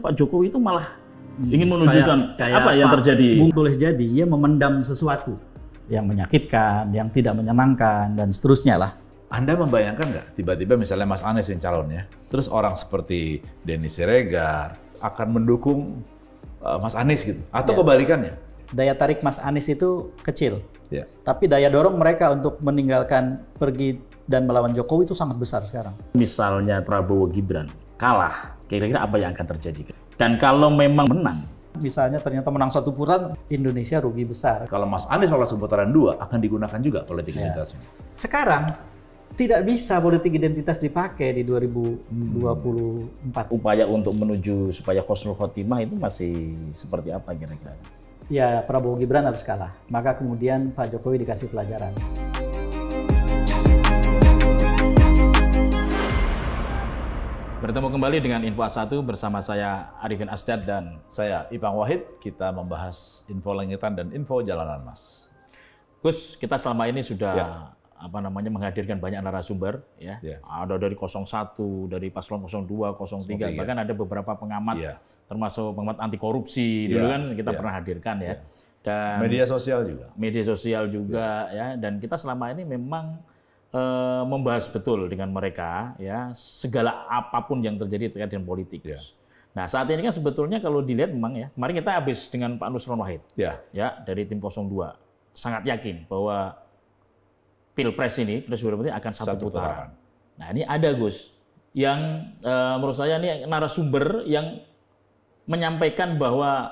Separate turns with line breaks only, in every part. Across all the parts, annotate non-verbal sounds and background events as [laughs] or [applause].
Pak Jokowi itu malah hmm. ingin menunjukkan kayak, kayak apa yang Pak terjadi. Boleh jadi ia memendam sesuatu yang menyakitkan, yang tidak menyenangkan dan seterusnya lah. Anda membayangkan
nggak tiba-tiba misalnya Mas Anies yang calonnya, terus orang seperti Denny Siregar akan mendukung uh, Mas Anies gitu, atau ya. kebalikannya?
Daya tarik Mas Anies itu kecil, ya. tapi daya dorong mereka untuk meninggalkan pergi dan melawan Jokowi itu sangat besar sekarang.
Misalnya Prabowo Gibran kalah Kira-kira apa yang akan terjadi?
Dan kalau memang menang, misalnya ternyata menang satu putaran, Indonesia rugi besar. Kalau Mas Anies lolos putaran dua, akan digunakan juga politik ya. identitasnya. Sekarang tidak bisa politik identitas dipakai di 2024. Hmm. Upaya untuk menuju
supaya Khosrul Khotimah itu masih seperti apa kira-kira?
Ya, Prabowo Gibran harus kalah. Maka kemudian Pak Jokowi dikasih pelajaran.
Bertemu kembali dengan Info A1 bersama saya Arifin Asdad dan saya Ipang Wahid. Kita membahas info langitan dan info jalanan, Mas. Gus, kita selama ini sudah ya. apa namanya menghadirkan banyak narasumber ya. ya. Ada dari 01, dari paslon 02, 03, 03. bahkan ada beberapa pengamat ya. termasuk pengamat anti korupsi ya. dulu kan kita ya. pernah hadirkan ya. ya. Dan media sosial juga. Media sosial juga ya, ya. dan kita selama ini memang Eh, membahas betul dengan mereka ya segala apapun yang terjadi terkait dengan politik. Ya. Nah saat ini kan sebetulnya kalau dilihat memang ya kemarin kita habis dengan Pak Nusron Wahid ya. ya dari tim 02 sangat yakin bahwa pilpres ini pilpres berarti akan satu, satu putaran. putaran. Nah ini ada Gus yang e, menurut saya ini narasumber yang menyampaikan bahwa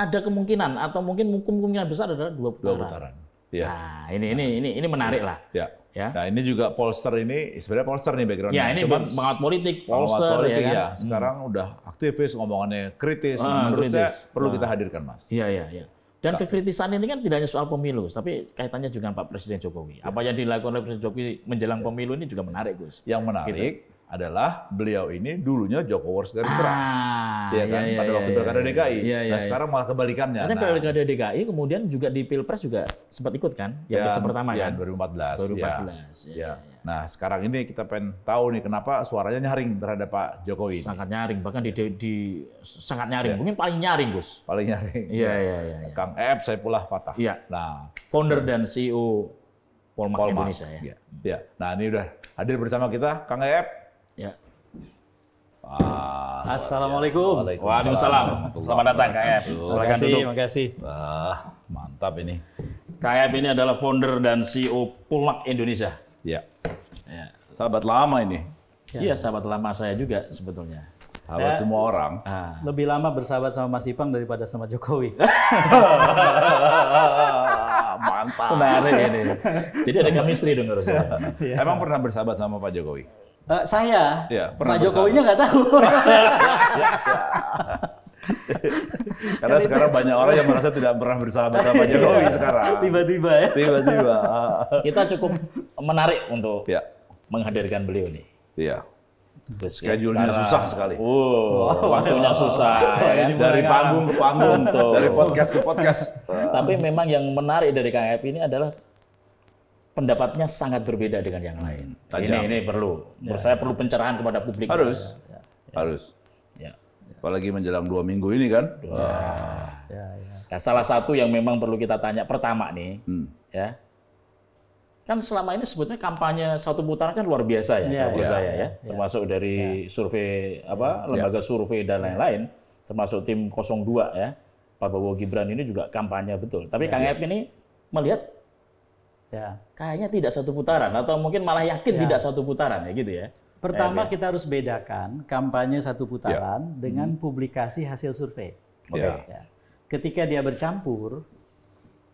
ada kemungkinan atau mungkin mungkin kemungkinan besar adalah dua putaran. Dua putaran. Ya. Nah, ini nah. ini ini ini menarik nah, lah.
Ya. Ya. Nah ini juga polster ini sebenarnya polster nih backgroundnya. Ya ini cuman mengat politik, polster ya politik, ya, kan? ya. Hmm. Sekarang hmm. udah aktivis, ngomongannya kritis. Ah, Menurut kritis. saya perlu ah. kita hadirkan mas.
Iya iya iya. Dan nah. kekritisan ini kan tidak hanya soal pemilu, tapi kaitannya juga dengan Pak Presiden Jokowi. Ya. Apa yang dilakukan oleh Presiden Jokowi menjelang ya. pemilu ini juga menarik Gus. Yang menarik. Gitu adalah beliau ini dulunya Jokowers garis ah, keras. Iya, iya kan iya, pada iya, waktu iya, pilkada iya, DKI. Iya, iya, nah, sekarang malah kebalikannya. Karena nah, pilkada DKI kemudian juga di Pilpres juga sempat ikut kan? Yang ya, pertama ya, kan? 2014. 2014. Ya. Ya, ya. ya.
Nah, sekarang ini kita pengen tahu nih kenapa suaranya nyaring terhadap Pak Jokowi. Ini. Sangat nyaring bahkan di, di, di sangat nyaring. Ya. Mungkin paling nyaring, Gus. Paling nyaring. Iya, ya. iya, iya. Ya. Kang saya pula Fatah. Iya. Nah, founder dan CEO Polmark, Polmark. Indonesia ya. Iya. Ya. Nah, ini udah hadir bersama kita Kang Ep Wah,
Assalamualaikum. Waalaikumsalam. Selamat datang KF. Silakan duduk. Terima kasih. Wah, mantap
ini. KF ini adalah founder dan CEO Pulak Indonesia. Ya. ya. Sahabat lama ini. Iya, ya. sahabat lama saya juga sebetulnya. Sahabat ya. semua orang.
Ah. Lebih lama bersahabat sama Mas Ipang daripada sama Jokowi. [laughs] Mantap. Menarik ini. Jadi ada chemistry dong harusnya. Emang pernah
bersahabat sama Pak Jokowi?
Uh, saya,
ya, Pak Jokowinya nggak tahu. [laughs] Karena Dan sekarang itu. banyak orang yang merasa tidak pernah bersahabat sama iya. Jokowi sekarang.
Tiba-tiba ya. Tiba-tiba. Ah. Kita cukup menarik untuk ya. menghadirkan beliau nih. Iya. Schedule-nya susah sekali. Oh, wow, waktunya susah. [laughs] ya kan? Dari panggung ke panggung, tuh dari podcast ke podcast. Tapi memang yang menarik dari KF ini adalah pendapatnya sangat berbeda dengan yang lain. Tajam. Ini ini perlu. Ya. Menurut saya perlu pencerahan kepada publik. Harus. Ya. Ya. Harus. Ya.
Apalagi menjelang dua minggu ini kan. Ya. Ya, ya. Nah, salah satu yang memang perlu kita tanya
pertama nih, hmm. ya. Kan selama ini sebetulnya kampanye satu putaran kan luar biasa ya, ya, ya. saya ya. ya. Termasuk dari ya. survei apa ya. lembaga survei dan ya. lain-lain, termasuk tim 02 ya. Pak Prabowo Gibran ini juga kampanye betul. Tapi ya, Kang ya. Ep
ini melihat ya. kayaknya tidak satu putaran atau mungkin malah yakin ya. tidak satu putaran ya gitu ya. Pertama ya, kita harus bedakan kampanye satu ya. putaran ya. dengan hmm. publikasi hasil survei. Okay. Ya. Ya. Ketika dia bercampur,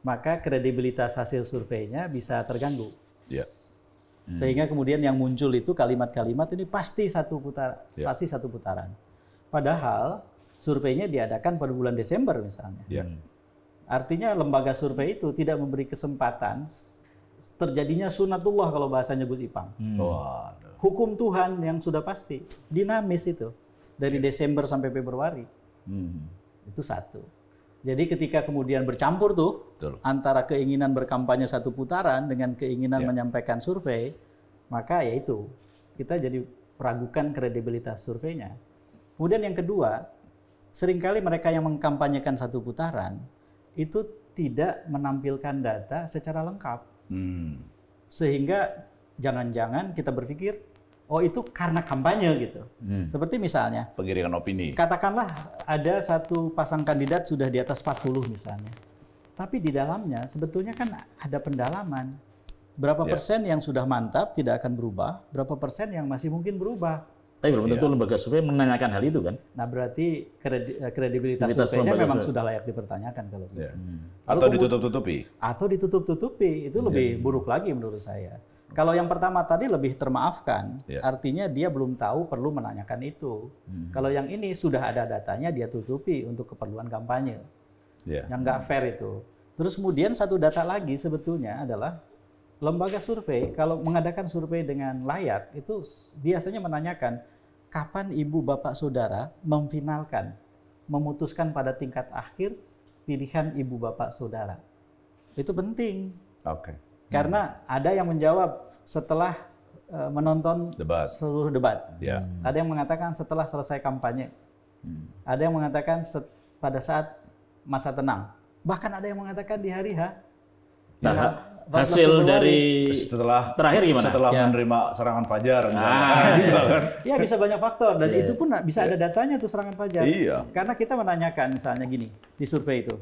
maka kredibilitas hasil surveinya bisa terganggu. Ya. Hmm. Sehingga kemudian yang muncul itu kalimat-kalimat ini pasti satu putaran, ya. pasti satu putaran. Padahal surveinya diadakan pada bulan Desember misalnya. Ya. Artinya lembaga survei itu tidak memberi kesempatan terjadinya sunatullah kalau bahasanya Gus Ipang. Hmm. Hukum Tuhan yang sudah pasti dinamis itu dari iya. Desember sampai Februari. Hmm. Itu satu. Jadi ketika kemudian bercampur tuh Betul. antara keinginan berkampanye satu putaran dengan keinginan ya. menyampaikan survei, maka ya itu kita jadi meragukan kredibilitas surveinya. Kemudian yang kedua, seringkali mereka yang mengkampanyekan satu putaran itu tidak menampilkan data secara lengkap Hmm. Sehingga jangan-jangan kita berpikir, oh itu karena kampanye gitu. Hmm. Seperti misalnya.
Pengiringan opini.
Katakanlah ada satu pasang kandidat sudah di atas 40 misalnya. Tapi di dalamnya sebetulnya kan ada pendalaman. Berapa yeah. persen yang sudah mantap tidak akan berubah, berapa persen yang masih mungkin berubah. Tapi belum tentu ya. lembaga survei menanyakan hal itu kan? Nah berarti kredi eh, kredibilitas, kredibilitas surveinya memang survei. sudah layak dipertanyakan kalau Ya. hmm. Atau
ditutup-tutupi?
Atau ditutup-tutupi itu iya. lebih buruk lagi menurut saya. Kalau yang pertama tadi lebih termaafkan, ya. artinya dia belum tahu perlu menanyakan itu. hmm. Kalau yang ini sudah ada datanya, dia tutupi untuk keperluan kampanye. Ya. Yang nggak fair itu. Terus kemudian satu data lagi sebetulnya adalah lembaga survei kalau mengadakan survei dengan layak itu biasanya menanyakan kapan ibu bapak saudara memfinalkan memutuskan pada tingkat akhir pilihan ibu bapak saudara. Itu penting. Oke. Okay. Karena ada yang menjawab setelah uh, menonton debat. seluruh debat. Yeah. Ada yang mengatakan setelah selesai kampanye. Hmm. Ada yang mengatakan pada saat masa tenang. Bahkan ada yang mengatakan di hari ha.
Nah, hasil dari setelah terakhir gimana? Setelah ya. menerima serangan Fajar nah, Ah, [laughs] gitu kan.
[laughs] Ya bisa banyak faktor dan yeah. itu pun bisa yeah. ada datanya tuh serangan Fajar. Iya. Karena kita menanyakan misalnya gini di survei itu.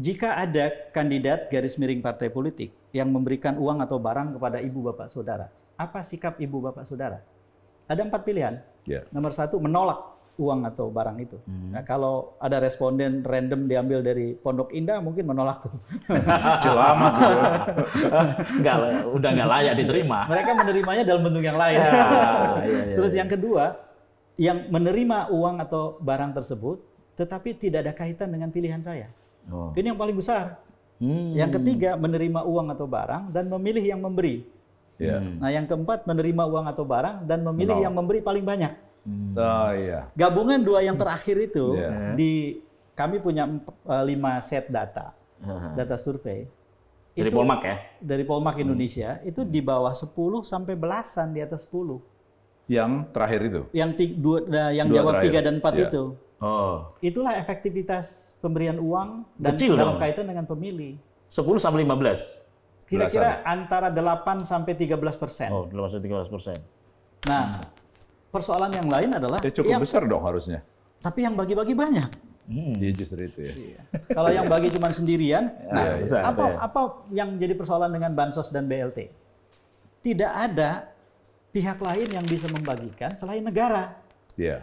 Jika ada kandidat garis miring partai politik yang memberikan uang atau barang kepada ibu bapak saudara, apa sikap ibu bapak saudara? Ada empat pilihan. Yeah. Nomor satu menolak uang atau barang itu. Hmm. Nah, kalau ada responden random diambil dari Pondok Indah mungkin menolak tuh. [laughs]
Jelama tuh. Enggak, [laughs] udah nggak layak diterima.
Mereka menerimanya dalam bentuk yang lain. [laughs] Ah, iya, iya, Terus iya. yang kedua, yang menerima uang atau barang tersebut tetapi tidak ada kaitan dengan pilihan saya. Oh. Ini yang paling besar. Hmm. Yang ketiga, menerima uang atau barang dan memilih yang memberi. Yeah. Hmm. Nah, yang keempat menerima uang atau barang dan memilih no. yang memberi paling banyak.
Hmm. Oh iya.
Gabungan dua yang terakhir itu yeah. di kami punya e, lima set data, uh-huh. data survei. Dari itu, Polmak ya? Dari Polmak hmm. Indonesia hmm. itu di bawah 10 sampai belasan di atas 10.
Yang terakhir itu?
Yang tiga, dua, nah, yang dua jawab terakhir. 3 dan 4 yeah. itu. Oh. Itulah efektivitas pemberian uang dan Kecil dalam dong. kaitan dengan pemilih.
10 sampai 15.
Kira-kira antara 8 sampai 13 persen. Oh, 8 sampai 13 persen. Nah, hmm. Persoalan yang lain adalah ya cukup yang, besar dong harusnya. Tapi yang bagi-bagi banyak. Hmm. Dia justru itu ya. Iya. Kalau yang bagi cuma sendirian, [laughs] nah, iya, ya, nah ya, ya. apa apa yang jadi persoalan dengan bansos dan BLT? Tidak ada pihak lain yang bisa membagikan selain negara. Ya.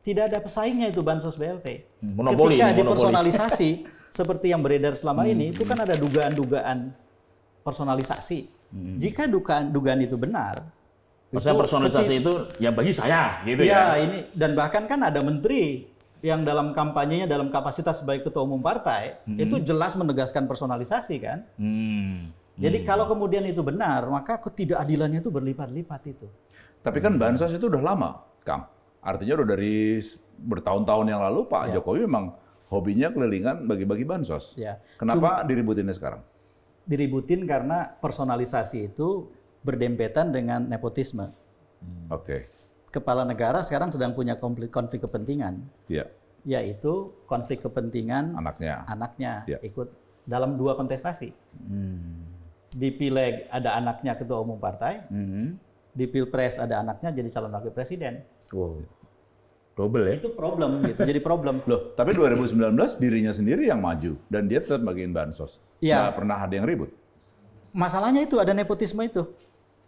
Tidak ada pesaingnya itu bansos BLT. Hmm, monopoli, Ketika ini, dipersonalisasi [laughs] seperti yang beredar selama hmm. ini, itu hmm. kan ada dugaan-dugaan personalisasi. Hmm. Jika dugaan dugaan itu benar, Maksudnya personalisasi seperti, itu
ya bagi saya gitu ya. Ya ini
dan bahkan kan ada menteri yang dalam kampanyenya dalam kapasitas sebagai ketua umum partai hmm. itu jelas menegaskan personalisasi kan. Hmm. Jadi hmm. kalau kemudian itu benar maka ketidakadilannya itu berlipat-lipat itu.
Tapi kan bansos itu udah lama, Kang. Artinya udah dari bertahun-tahun yang lalu Pak ya. Jokowi memang hobinya kelilingan bagi-bagi bansos. Ya. Kenapa Cuma, diributinnya sekarang?
Diributin karena personalisasi itu berdempetan dengan nepotisme. Hmm. Oke. Okay. Kepala negara sekarang sedang punya konflik, konflik kepentingan. Iya. Yeah. Yaitu konflik kepentingan anaknya. Anaknya yeah. ikut dalam dua kontestasi. Hmm. Di pileg ada anaknya ketua umum partai. Hmm. Di pilpres ada anaknya jadi calon wakil presiden.
Wow. Problem, ya? Itu
problem gitu, jadi problem. Loh, tapi 2019 dirinya sendiri yang maju dan dia tetap bagiin bansos. Iya. Nggak pernah ada yang ribut.
Masalahnya itu ada nepotisme itu.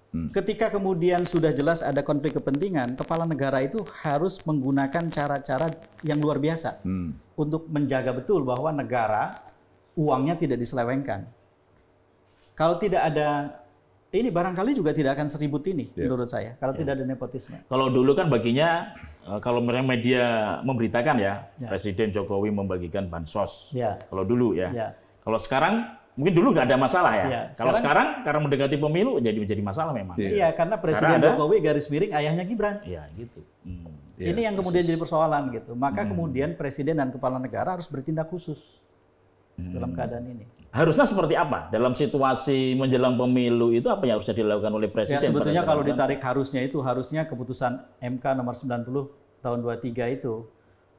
Hmm. Ketika kemudian sudah jelas ada konflik kepentingan, kepala negara itu harus menggunakan cara-cara yang luar biasa hmm. untuk menjaga betul bahwa negara uangnya tidak diselewengkan. Kalau tidak ada ini barangkali juga tidak akan seribut ini yeah. menurut saya kalau yeah. tidak ada nepotisme.
Kalau dulu kan baginya eh, kalau media memberitakan ya yeah. Presiden Jokowi membagikan bansos. Yeah. Kalau dulu ya. Yeah. Kalau sekarang Mungkin dulu nggak ada masalah ya. ya sekarang, Kalau sekarang karena mendekati pemilu jadi menjadi masalah memang. Iya, ya,
karena Presiden karena ada, garis miring ayahnya Gibran. Iya, gitu. Hmm.
Ya, Ini yang iya, kemudian khusus.
Iya. jadi persoalan gitu. Maka hmm. kemudian Presiden dan Kepala Negara harus bertindak khusus hmm. dalam keadaan ini.
Harusnya seperti apa dalam situasi menjelang pemilu itu apa yang harusnya dilakukan oleh ya, presiden? Ya, sebetulnya kalau ditarik
harusnya itu harusnya keputusan MK nomor 90 tahun 23 itu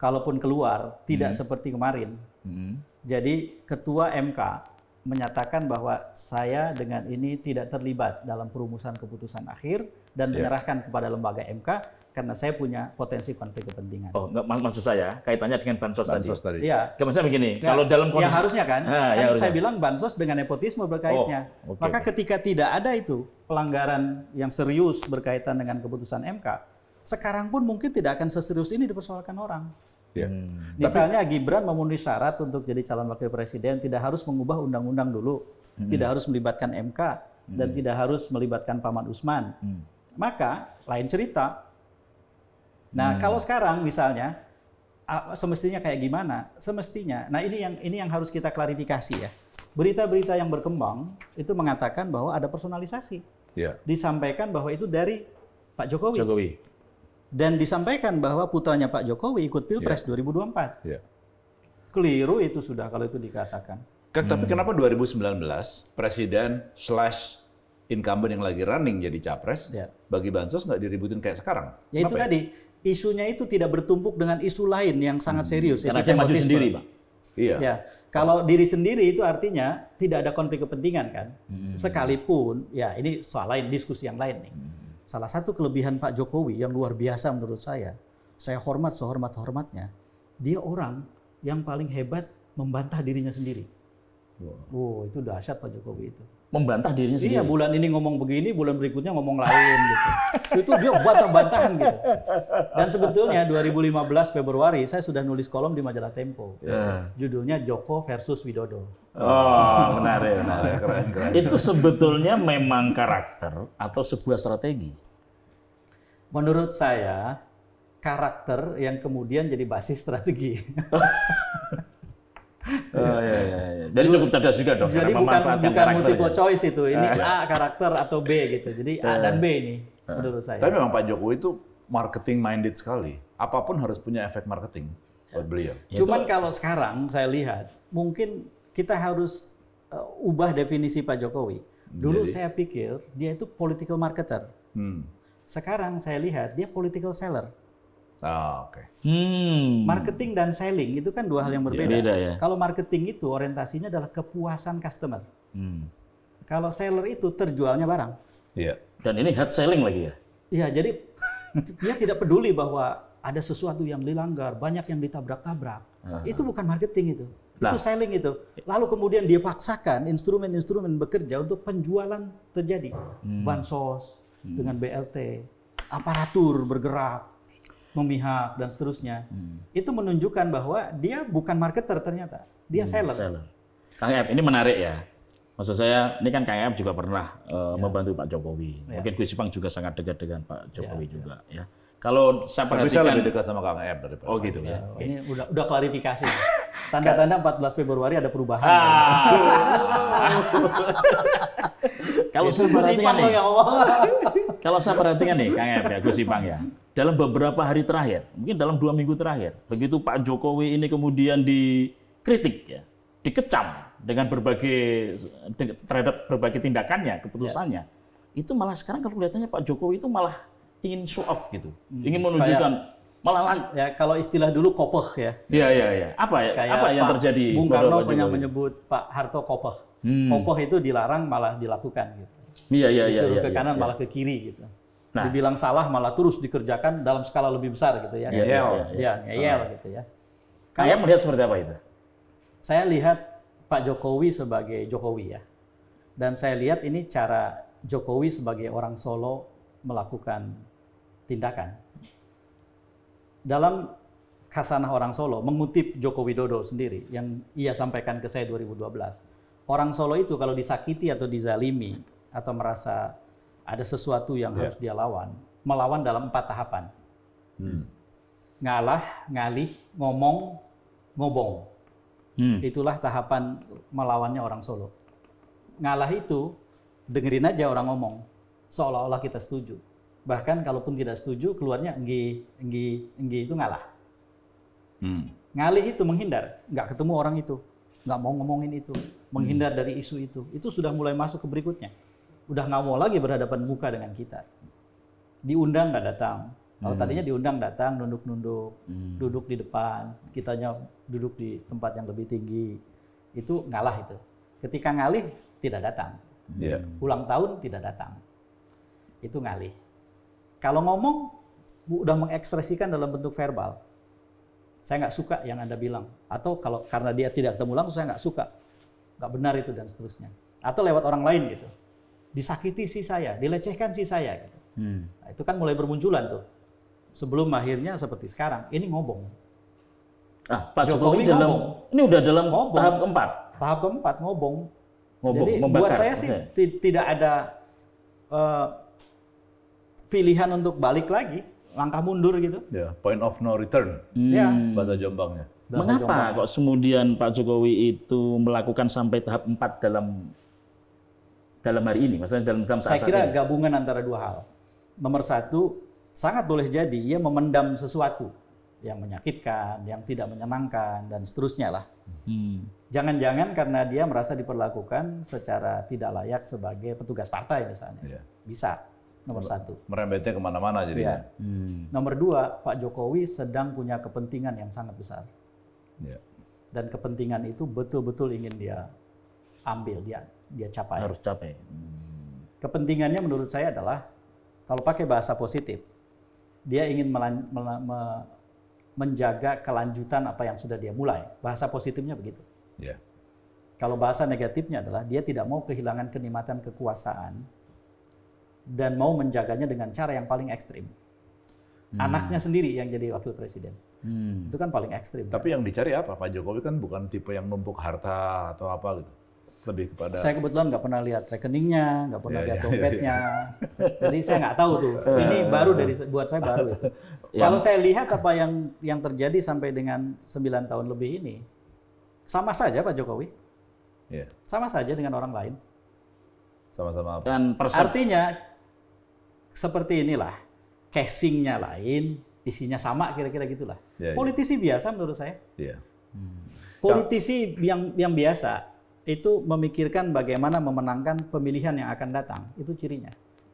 kalaupun keluar tidak hmm. seperti kemarin. Hmm. Jadi ketua MK menyatakan bahwa saya dengan ini tidak terlibat dalam perumusan keputusan akhir dan yeah. menyerahkan kepada lembaga MK karena saya punya potensi konflik kepentingan. Oh, enggak
maksud saya kaitannya dengan bansos, bansos tadi. Iya. Ya. begini, nah, kalau dalam ya kondisi ya harusnya kan, nah, kan ya harusnya. saya
bilang bansos dengan nepotisme berkaitnya. Oh, okay. Maka ketika tidak ada itu pelanggaran yang serius berkaitan dengan keputusan MK, sekarang pun mungkin tidak akan seserius ini dipersoalkan orang. Ya. Hmm. Tapi, Misalnya Gibran memenuhi syarat untuk jadi calon wakil presiden tidak harus mengubah undang-undang dulu, hmm. tidak harus melibatkan MK hmm. dan tidak harus melibatkan Paman Usman. Hmm. Maka lain cerita. Nah, hmm. kalau sekarang misalnya semestinya kayak gimana? Semestinya. Nah, ini yang ini yang harus kita klarifikasi ya. Berita-berita yang berkembang itu mengatakan bahwa ada personalisasi. Ya. Disampaikan bahwa itu dari Pak Jokowi. Jokowi dan disampaikan bahwa putranya Pak Jokowi ikut Pilpres yeah. 2024. Yeah. Keliru itu sudah kalau itu dikatakan. Kan, hmm. Tapi
kenapa 2019 presiden slash incumbent yang lagi running jadi capres
yeah. bagi bansos nggak diributin kayak sekarang? Ya itu ya? tadi isunya itu tidak bertumpuk dengan isu lain yang sangat hmm. serius. Karena dia maju sendiri, Pak. Iya. Ya. Kalau oh. diri sendiri itu artinya tidak ada konflik kepentingan kan. Hmm. Sekalipun ya ini soal lain diskusi yang lain nih. Hmm Salah satu kelebihan Pak Jokowi yang luar biasa menurut saya, saya hormat sehormat-hormatnya, dia orang yang paling hebat membantah dirinya sendiri. Wow. Oh, itu dahsyat Pak Jokowi itu. Membantah dirinya iya, sendiri. Iya, bulan ini ngomong begini, bulan berikutnya ngomong lain gitu. itu dia buat bantahan gitu. Dan sebetulnya 2015 Februari saya sudah nulis kolom di majalah Tempo. Yeah. Judulnya Joko versus Widodo. Oh, menarik, menarik, keren, keren. Itu sebetulnya memang karakter atau sebuah strategi. Menurut saya karakter yang kemudian jadi basis strategi. [laughs] Oh, iya,
iya, iya. Jadi cukup cerdas juga dong. Jadi bukan bukan multiple ya.
choice itu. Ini iya. A karakter atau B gitu. Jadi A dan B ini iya. menurut saya. Tapi memang Pak
Jokowi itu marketing minded sekali. Apapun harus punya efek
marketing buat ya. beliau. Ya, Cuman kalau sekarang saya lihat mungkin kita harus uh, ubah definisi Pak Jokowi. Dulu Jadi... saya pikir dia itu political marketer. Hmm. Sekarang saya lihat dia political seller. Oh, Oke. Okay.
Hmm. Marketing
dan selling itu kan dua hal yang ya, berbeda. ya. Kalau marketing itu orientasinya adalah kepuasan customer. Hmm. Kalau seller itu terjualnya barang.
Iya. Dan ini hard selling lagi ya?
Iya. Jadi [laughs] dia tidak peduli bahwa ada sesuatu yang dilanggar, banyak yang ditabrak-tabrak. Itu bukan marketing itu. Nah. Itu selling itu. Lalu kemudian dia paksakan instrumen-instrumen bekerja untuk penjualan terjadi. Hmm. Bansos hmm. dengan BLT, aparatur bergerak, memihak dan seterusnya. Hmm. Itu menunjukkan bahwa dia bukan marketer ternyata, dia hmm, seller.
seller. Kang Ep, ini menarik ya. Maksud saya, ini kan Kang Ep juga pernah uh, ya. membantu Pak Jokowi. Ya. Mungkin Gus Ipang juga sangat dekat dengan Pak Jokowi ya, juga ya. ya. Kalau
saya perhatikan... bisa saya lebih
dekat sama Kang Ep daripada Oh gitu
ya. Okay. Oh, ini udah, udah klarifikasi. [laughs] Tanda-tanda 14 Februari ada perubahan. Ah. [laughs] Kan ya. Kalau [laughs] ya, nih.
Kalau saya perhatikan nih, Kang Eb, ya, Gus Ipang ya, dalam beberapa hari terakhir, mungkin dalam dua minggu terakhir, begitu Pak Jokowi ini kemudian dikritik ya, dikecam dengan berbagai terhadap berbagai tindakannya, keputusannya, ya. itu malah sekarang kalau kelihatannya Pak
Jokowi itu malah ingin show off gitu, hmm. ingin menunjukkan malah ya kalau istilah dulu kopeh ya. Iya iya iya. Apa ya? Kayak apa yang Pak terjadi? Bung Karno punya menyebut Pak Harto kopeh. Hmm. Kopeh itu dilarang malah dilakukan gitu. Iya iya iya. Disuruh ya, ke iya, kanan ya, malah ke kiri gitu. Nah. Dibilang salah malah terus dikerjakan dalam skala lebih besar gitu ya. Iya iya. Iya iya, iya. gitu ya. Kalau, Ayah melihat seperti apa itu? Saya lihat Pak Jokowi sebagai Jokowi ya. Dan saya lihat ini cara Jokowi sebagai orang Solo melakukan tindakan. Dalam Kasanah Orang Solo mengutip Joko Widodo sendiri yang ia sampaikan ke saya 2012. Orang Solo itu kalau disakiti atau dizalimi atau merasa ada sesuatu yang yeah. harus dia lawan, melawan dalam empat tahapan. Hmm. Ngalah, ngalih, ngomong, ngobong. Hmm. Itulah tahapan melawannya orang Solo. Ngalah itu dengerin aja orang ngomong, seolah-olah kita setuju. Bahkan kalaupun tidak setuju, keluarnya enggi, enggi, enggi itu ngalah. Hmm. Ngalih itu menghindar, nggak ketemu orang itu, nggak mau ngomongin itu, menghindar hmm. dari isu itu. Itu sudah mulai masuk ke berikutnya udah nggak mau lagi berhadapan muka dengan kita. Diundang nggak datang. Kalau hmm. tadinya diundang datang, nunduk-nunduk, hmm. duduk di depan, kitanya duduk di tempat yang lebih tinggi, itu ngalah itu. Ketika ngalih tidak datang, yeah. ulang tahun tidak datang, itu ngalih. Kalau ngomong udah mengekspresikan dalam bentuk verbal, saya nggak suka yang anda bilang, atau kalau karena dia tidak ketemu langsung saya nggak suka, nggak benar itu dan seterusnya, atau lewat orang lain gitu disakiti si saya, dilecehkan si saya. Gitu. Hmm. Nah, itu kan mulai bermunculan tuh. Sebelum akhirnya seperti sekarang, ini ngobong. Ah, Pak Jokowi, Jokowi dalam, ini udah dalam ngobong. tahap keempat. Tahap keempat ngobong.
ngobong Jadi membakar, buat saya sih
okay. tidak ada uh, pilihan untuk balik lagi, langkah mundur gitu. Ya, yeah, point of no return.
Hmm. Ya.
Bahasa Jombangnya. Mengapa kok kemudian Pak Jokowi itu melakukan sampai tahap 4 dalam dalam hari ini, maksudnya dalam, dalam saat Saya kira ini.
gabungan antara dua hal. Nomor satu, sangat boleh jadi ia memendam sesuatu yang menyakitkan, yang tidak menyenangkan, dan seterusnya lah. Hmm. Jangan-jangan hmm. karena dia merasa diperlakukan secara tidak layak sebagai petugas partai misalnya. Yeah. Bisa, nomor satu.
Merembetnya kemana-mana jadinya. Yeah. Hmm.
Nomor dua, Pak Jokowi sedang punya kepentingan yang sangat besar. Yeah. Dan kepentingan itu betul-betul ingin dia ambil, dia dia capai. Harus capai. Hmm. Kepentingannya menurut saya adalah kalau pakai bahasa positif, dia ingin menjaga kelanjutan apa yang sudah dia mulai. Bahasa positifnya begitu. Yeah. Kalau bahasa negatifnya adalah dia tidak mau kehilangan kenikmatan kekuasaan dan mau menjaganya dengan cara yang paling ekstrim. Hmm. Anaknya sendiri yang jadi wakil presiden. Hmm. Itu kan paling ekstrim.
Tapi kan? yang dicari apa? Pak Jokowi kan bukan tipe yang numpuk harta atau apa gitu lebih
kepada saya kebetulan nggak pernah lihat rekeningnya nggak pernah yeah, lihat yeah, iya. dompetnya yeah, jadi saya nggak tahu tuh [laughs] ini eh. baru dari buat saya baru itu [laughs] kalau saya lihat apa yang yang terjadi sampai dengan 9 tahun lebih ini sama saja Pak Jokowi iya. sama saja dengan orang lain
sama-sama apa dan artinya
seperti inilah casingnya lain isinya sama kira-kira gitulah iya, politisi biasa menurut saya politisi yang yang biasa itu memikirkan bagaimana memenangkan pemilihan yang akan datang. Itu cirinya.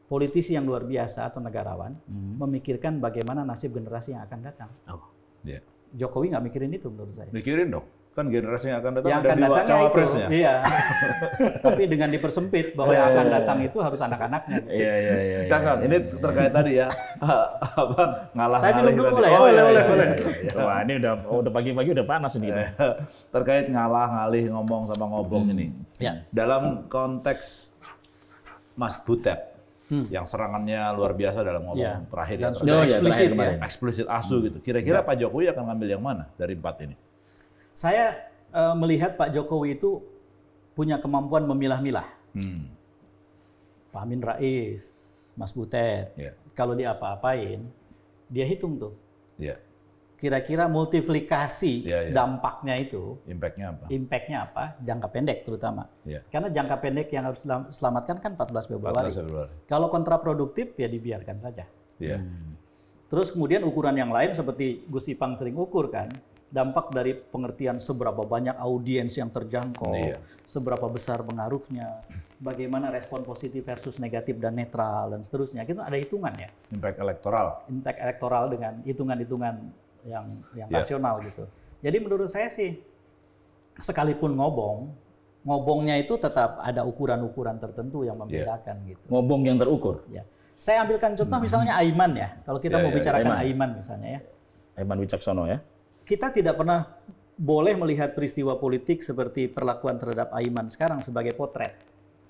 Politisi yang luar biasa atau negarawan hmm. memikirkan bagaimana nasib generasi yang akan datang. Oh, yeah. Jokowi nggak mikirin itu menurut saya. Mikirin dong kan generasi yang akan datang yang ada akan di datang cawapresnya. Itu, iya. [laughs] Tapi dengan dipersempit bahwa yang iya, akan iya, iya. datang itu harus anak-anaknya. Iya iya iya. Kang, ini terkait tadi ya [laughs] apa ngalah Saya minum dulu ya. Oh, boleh ya? Boleh boleh boleh. Wah ini
udah oh, udah pagi-pagi udah panas ini. [laughs] terkait ngalah ngalih ngomong sama ngobong hmm. ini. Ya. Dalam konteks Mas Butet, hmm. yang serangannya luar biasa dalam ngomong yeah. terakhir yang ya, sudah ya, eksplisit, ya, eksplisit asu hmm. gitu. Kira-kira ya. Pak Jokowi akan ngambil yang
mana dari empat ini? Saya uh, melihat Pak Jokowi itu punya kemampuan memilah-milah. Hmm. Pak Amin Rais, Mas Butet, yeah. kalau dia apa-apain, dia hitung tuh. Yeah. Kira-kira multiplikasi yeah, yeah. dampaknya itu, impactnya apa? Impactnya apa? Jangka pendek terutama. Yeah. Karena jangka pendek yang harus selamatkan kan 14 Februari. 14 Februari. Kalau kontraproduktif ya dibiarkan saja. Yeah. Hmm. Terus kemudian ukuran yang lain seperti Gus Ipang sering ukur kan, dampak dari pengertian seberapa banyak audiens yang terjangkau, iya. seberapa besar pengaruhnya, bagaimana respon positif versus negatif dan netral dan seterusnya. Kita ada hitungan ya. Impact elektoral. Impact elektoral dengan hitungan-hitungan yang yang yeah. rasional gitu. Jadi menurut saya sih sekalipun ngobong, ngobongnya itu tetap ada ukuran-ukuran tertentu yang iya. membedakan yeah. gitu.
Ngobong yang terukur. Ya.
Saya ambilkan contoh hmm. misalnya Aiman ya. Kalau kita yeah, mau yeah, iya. bicarakan Aiman. Aiman misalnya ya. Aiman Wicaksono ya kita tidak pernah boleh melihat peristiwa politik seperti perlakuan terhadap Aiman sekarang sebagai potret.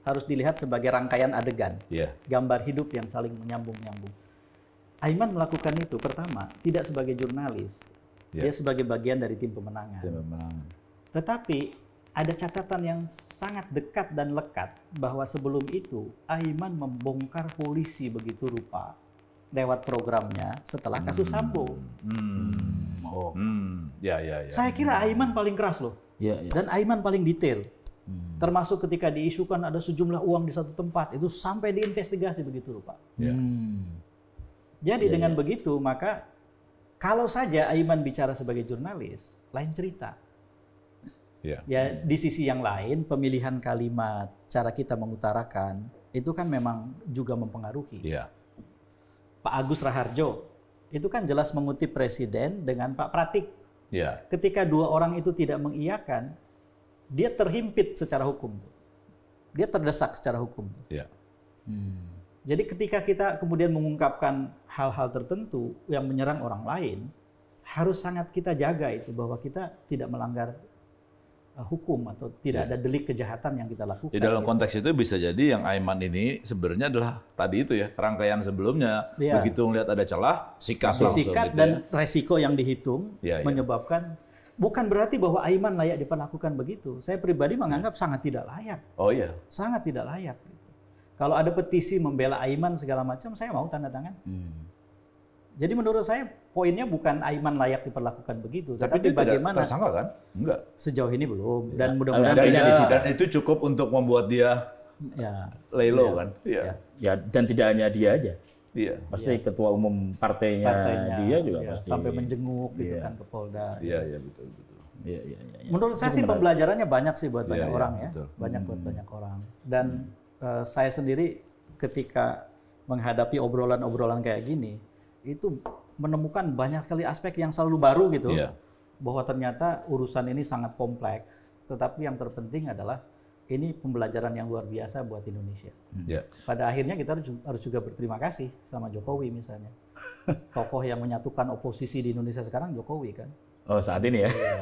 Harus dilihat sebagai rangkaian adegan. Yeah. Gambar hidup yang saling menyambung-nyambung. Aiman melakukan itu pertama tidak sebagai jurnalis. Yeah. Dia sebagai bagian dari tim pemenangan. Tim pemenangan. Tetapi ada catatan yang sangat dekat dan lekat bahwa sebelum itu Aiman membongkar polisi begitu rupa lewat programnya setelah hmm. kasus hmm. Sambo. Hmm.
Oh. Hmm. Ya, ya,
ya. Saya kira Aiman paling keras loh. Ya, ya. Dan Aiman paling detail. Hmm. Termasuk ketika diisukan ada sejumlah uang di satu tempat, itu sampai diinvestigasi begitu lupa.
Ya. Hmm.
Jadi ya, dengan ya. begitu maka kalau saja Aiman bicara sebagai jurnalis, lain cerita. Ya. ya di sisi yang lain pemilihan kalimat, cara kita mengutarakan itu kan memang juga mempengaruhi. Ya Pak Agus Raharjo itu kan jelas mengutip presiden dengan Pak Pratik. Ya. Ketika dua orang itu tidak mengiyakan, dia terhimpit secara hukum. Dia terdesak secara hukum.
Ya. Hmm.
Jadi ketika kita kemudian mengungkapkan hal-hal tertentu yang menyerang orang lain, harus sangat kita jaga itu bahwa kita tidak melanggar Eh, hukum atau tidak ya. ada delik kejahatan yang kita lakukan. Di dalam
konteks itu bisa jadi yang Aiman ini sebenarnya adalah tadi itu ya rangkaian sebelumnya ya. begitu melihat ada celah sikat langsung. Sikat gitu dan
ya. resiko yang dihitung ya, ya, menyebabkan bukan berarti bahwa Aiman layak diperlakukan begitu. Saya pribadi menganggap ya. sangat tidak layak. Oh iya. Sangat tidak layak. Kalau ada petisi membela Aiman segala macam, saya mau tanda tangan. Hmm. Jadi menurut saya poinnya bukan Aiman layak diperlakukan begitu, tapi dia bagaimana? Tersangka kan? Enggak. Sejauh ini belum. Iya. Dan mudah-mudahan tidak. Dan itu cukup
untuk
membuat dia ya. Lelo ya. kan. Iya. Ya. ya. dan tidak hanya dia aja. Iya. Pasti ya. ketua umum partainya, partainya dia juga ya. pasti sampai
menjenguk gitu iya. kan ke Polda.
Iya, iya betul betul. Iya, iya, Ya, Ya. Menurut saya sih pembelajarannya
banyak sih buat banyak orang ya. Betul. Banyak buat hmm. banyak orang. Dan hmm. uh, saya sendiri ketika menghadapi obrolan-obrolan kayak gini, itu menemukan banyak sekali aspek yang selalu baru gitu. Yeah. Bahwa ternyata urusan ini sangat kompleks, tetapi yang terpenting adalah ini pembelajaran yang luar biasa buat Indonesia. Hmm. Yeah. Pada akhirnya kita harus juga berterima kasih sama Jokowi misalnya. [laughs] Tokoh yang menyatukan oposisi di Indonesia sekarang Jokowi kan.
Oh saat ini ya. Iya.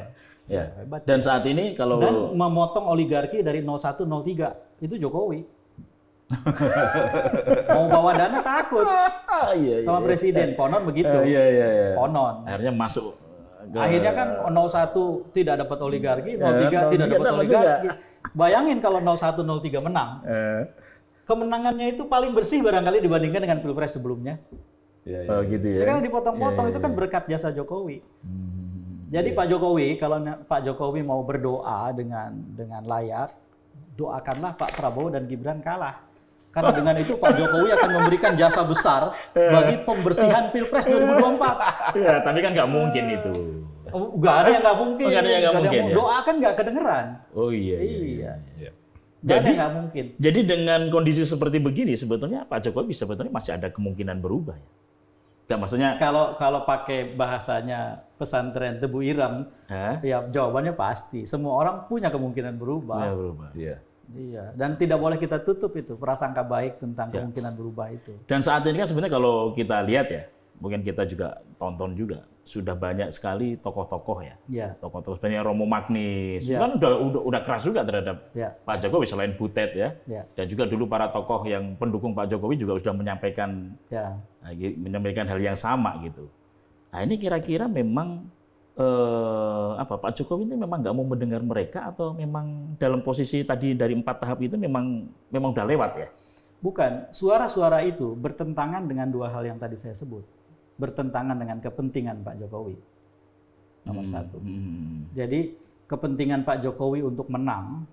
Iya. ya. Dan saat ini kalau dan
memotong oligarki dari 01 03 itu Jokowi mau bawa dana takut [laughs] iya, iya, sama iya. presiden konon begitu eh, iya,
iya, iya. konon akhirnya masuk akhirnya kan
01 tidak dapat oligarki 03 eh, tidak dapat oligarki bayangin kalau 01 03 menang eh. kemenangannya itu paling bersih barangkali dibandingkan dengan pilpres sebelumnya
Ya, gitu ya. karena dipotong-potong itu kan
berkat jasa Jokowi. Hmm, Jadi Pak Jokowi kalau Pak Jokowi mau berdoa dengan dengan layak, doakanlah Pak Prabowo dan Gibran kalah. Karena dengan itu Pak Jokowi akan memberikan jasa besar iya. bagi pembersihan Pilpres 2024. Ya, iya, tapi kan nggak mungkin itu. Oh,
gak ada yang nggak mungkin. Nggak ada yang gak mungkin. Ya? Doa
kan nggak kedengeran.
Oh iya. Iya. iya.
iya. iya. jadi nggak mungkin.
Jadi dengan kondisi seperti begini sebetulnya Pak Jokowi sebetulnya masih ada kemungkinan
berubah ya. maksudnya kalau kalau pakai bahasanya pesantren Tebu iram, ya jawabannya pasti. Semua orang punya kemungkinan berubah. Ya,
berubah. Iya.
Iya, dan tidak boleh kita tutup itu prasangka baik tentang ya. kemungkinan berubah itu.
Dan saat ini kan sebenarnya kalau kita lihat ya, mungkin kita juga tonton juga sudah banyak sekali tokoh-tokoh ya, ya. tokoh-tokoh sebenarnya Romo Magnis ya. kan udah, udah udah keras juga terhadap ya. Pak Jokowi selain Butet ya. ya, dan juga dulu para tokoh yang pendukung Pak Jokowi juga sudah menyampaikan ya. menyampaikan hal yang sama gitu. Nah ini kira-kira memang eh, apa Pak Jokowi ini memang nggak mau mendengar mereka atau memang dalam posisi tadi dari empat
tahap itu memang memang udah lewat ya? Bukan, suara-suara itu bertentangan dengan dua hal yang tadi saya sebut, bertentangan dengan kepentingan Pak Jokowi
nomor hmm. satu. Hmm.
Jadi kepentingan Pak Jokowi untuk menang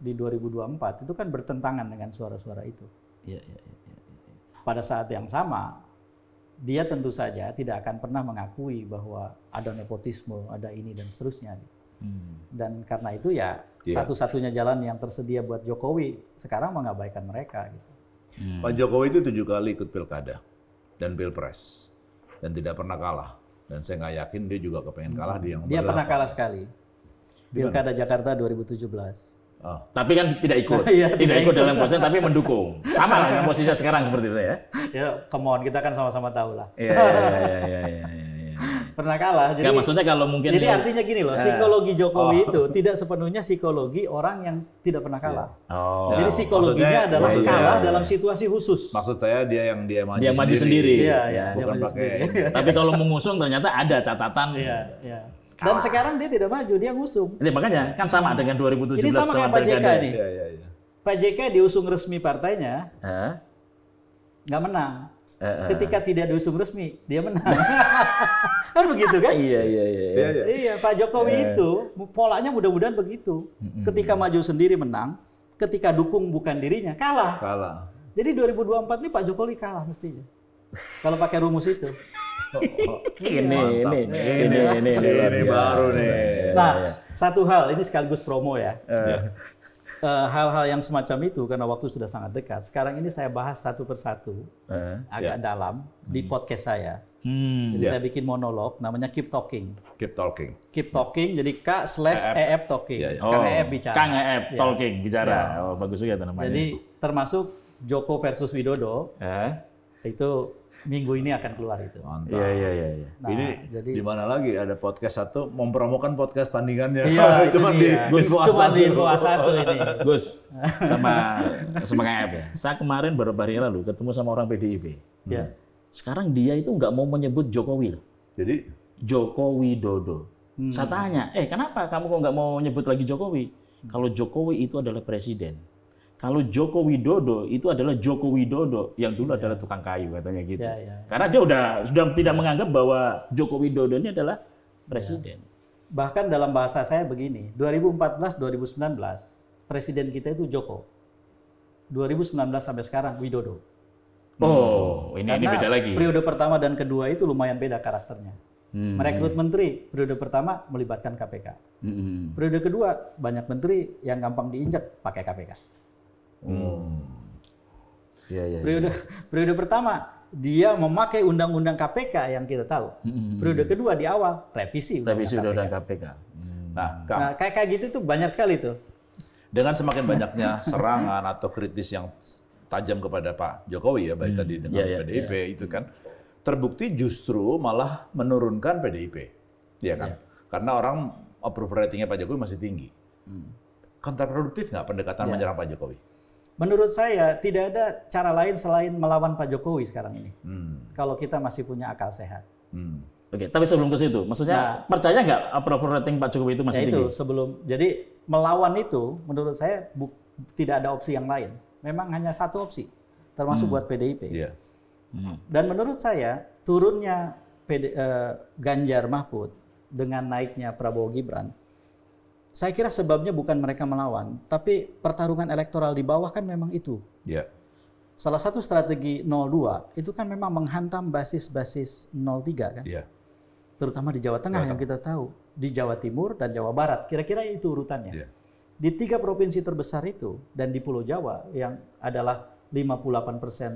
di 2024 itu kan bertentangan dengan suara-suara itu. Ya, ya, ya, Pada saat yang sama dia tentu saja tidak akan pernah mengakui bahwa ada nepotisme, ada ini dan seterusnya. Hmm. Dan karena itu ya yeah. satu-satunya jalan yang tersedia buat Jokowi sekarang mengabaikan mereka. Gitu.
Hmm. Pak Jokowi itu tujuh kali ikut pilkada dan pilpres dan tidak pernah kalah. Dan saya nggak yakin dia juga kepengen hmm. kalah hmm. dia yang Dia
pernah kalah sekali. Pilkada Jakarta 2017.
Oh. Tapi kan tidak ikut, [laughs] ya, tidak, tidak ikut, ikut dalam konsen tapi mendukung. Sama lah dengan posisinya sekarang seperti itu ya.
Ya, come on, kita kan sama-sama tahu lah. Iya, iya, iya, iya.
iya, iya, iya
pernah kalah. Jadi, Gak, maksudnya
kalau mungkin. Jadi artinya gini loh, eh. psikologi
Jokowi oh. itu tidak sepenuhnya psikologi orang yang tidak pernah kalah. Oh. Jadi psikologinya maksudnya, adalah iya, kalah dalam
situasi khusus. Maksud saya dia yang dia maju. Dia sendiri. maju sendiri. Iya, iya. Bukan dia maju pakai.
Sendiri. tapi kalau mengusung ternyata ada catatan. Iya, iya Kalah. Dan
sekarang dia tidak maju, dia ngusung.
Ini makanya kan sama dengan 2017 Ini sama kayak Pak JK nih. Iya, iya, iya.
Pak JK diusung resmi partainya, nggak menang.
Eh, eh. Ketika
tidak diusung resmi, dia menang. [laughs] kan begitu kan? Iya, iya, iya. Iya, iya. Pak Jokowi itu polanya mudah-mudahan begitu. Ketika maju sendiri menang, ketika dukung bukan dirinya kalah. Kalah. Jadi 2024 ini Pak Jokowi kalah mestinya. Kalau pakai rumus itu.
Iya, ini, ini, ini, ini, ini, ini, ini baru nih. Iya, iya. Nah,
satu hal ini sekaligus promo ya. Eh. Eh, hal-hal yang semacam itu karena waktu sudah sangat dekat. Sekarang ini saya bahas satu persatu, eh. agak dalam di hmm. podcast saya.
Hmm. Jadi saya
bikin monolog, namanya Keep Talking. Keep Talking. Keep Talking. Jadi K slash EF e Talking. Oh, Kang EF bicara. Kang EF Talking bicara. Oh, bagus juga namanya. Jadi termasuk Joko versus Widodo. Itu minggu ini akan keluar itu. Mantap.
Iya, iya
iya iya.
Nah, ini jadi di mana lagi
ada
podcast satu mempromokan podcast tandingannya. Iya, [laughs] cuman di Gus, cuman di info satu ini.
[laughs] Gus sama [laughs] sama KF ya. Saya kemarin beberapa hari lalu ketemu sama orang PDIP. Iya. Hmm. Sekarang dia itu nggak mau menyebut Jokowi loh. Jadi Jokowi Dodo. Hmm. Saya tanya, eh kenapa kamu kok nggak mau nyebut lagi Jokowi? Kalau Jokowi itu adalah presiden kalau Joko Widodo itu adalah Joko Widodo yang dulu ya. adalah tukang kayu katanya gitu. Ya, ya.
Karena dia udah sudah tidak menganggap bahwa Joko Widodo ini adalah iya. presiden. Ya. Bahkan dalam bahasa saya begini, 2014 2019 presiden kita itu Joko. 2019 sampai sekarang Widodo. Oh, ini hmm. ini beda lagi. Periode pertama dan kedua itu lumayan beda karakternya. Hmm. Merekrut menteri periode pertama melibatkan KPK. Hmm. Periode kedua banyak menteri yang gampang diinjak pakai KPK.
Hmm. Ya, ya, ya. periode, ya.
periode pertama dia memakai undang-undang KPK yang kita tahu. Hmm. Periode kedua di awal revisi undang-undang revisi undang-undang KPK. KPK. Hmm. Nah, nah kayak kayak gitu tuh banyak sekali tuh. Dengan semakin banyaknya
serangan
atau kritis yang tajam kepada Pak Jokowi ya baik hmm. tadi dengan ya, ya, PDIP ya. itu kan terbukti justru malah menurunkan PDIP. Ya kan? Ya. Karena orang approval ratingnya Pak Jokowi masih tinggi. Hmm. Kontraproduktif nggak pendekatan ya. menyerang Pak
Jokowi? Menurut saya tidak ada cara lain selain melawan Pak Jokowi sekarang ini. Hmm. Kalau kita masih punya akal sehat.
Hmm. Oke, tapi sebelum ke situ, maksudnya nah, percaya nggak approval rating Pak Jokowi itu masih ya, itu, tinggi?
sebelum. Jadi melawan itu, menurut saya bu, tidak ada opsi yang lain. Memang hanya satu opsi, termasuk hmm. buat PDIP. Yeah. Hmm. Dan menurut saya turunnya PD, eh, Ganjar Mahfud dengan naiknya Prabowo Gibran saya kira sebabnya bukan mereka melawan, tapi pertarungan elektoral di bawah kan memang itu. Yeah. Salah satu strategi 02 itu kan memang menghantam basis-basis 03 kan. Yeah. Terutama di Jawa Tengah Jawa yang kita tahu, di Jawa Timur dan Jawa Barat. Kira-kira itu urutannya. Yeah. Di tiga provinsi terbesar itu dan di Pulau Jawa yang adalah 58 persen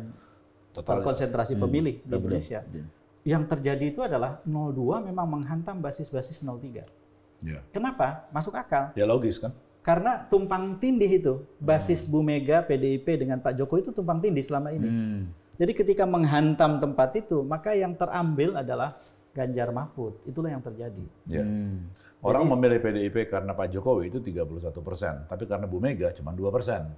total konsentrasi hmm. pemilih hmm. di Indonesia. yeah. Yang terjadi itu adalah 02 memang menghantam basis-basis 03. Ya. Kenapa? Masuk akal. Ya logis kan. Karena tumpang tindih itu basis hmm. Bu Mega, PDIP dengan Pak Jokowi itu tumpang tindih selama ini. Hmm. Jadi ketika menghantam tempat itu, maka yang terambil adalah Ganjar Mahfud. Itulah yang terjadi.
Ya. Hmm. Orang Jadi, memilih PDIP karena Pak Jokowi itu 31 persen, tapi karena Bu Mega cuma 2 persen.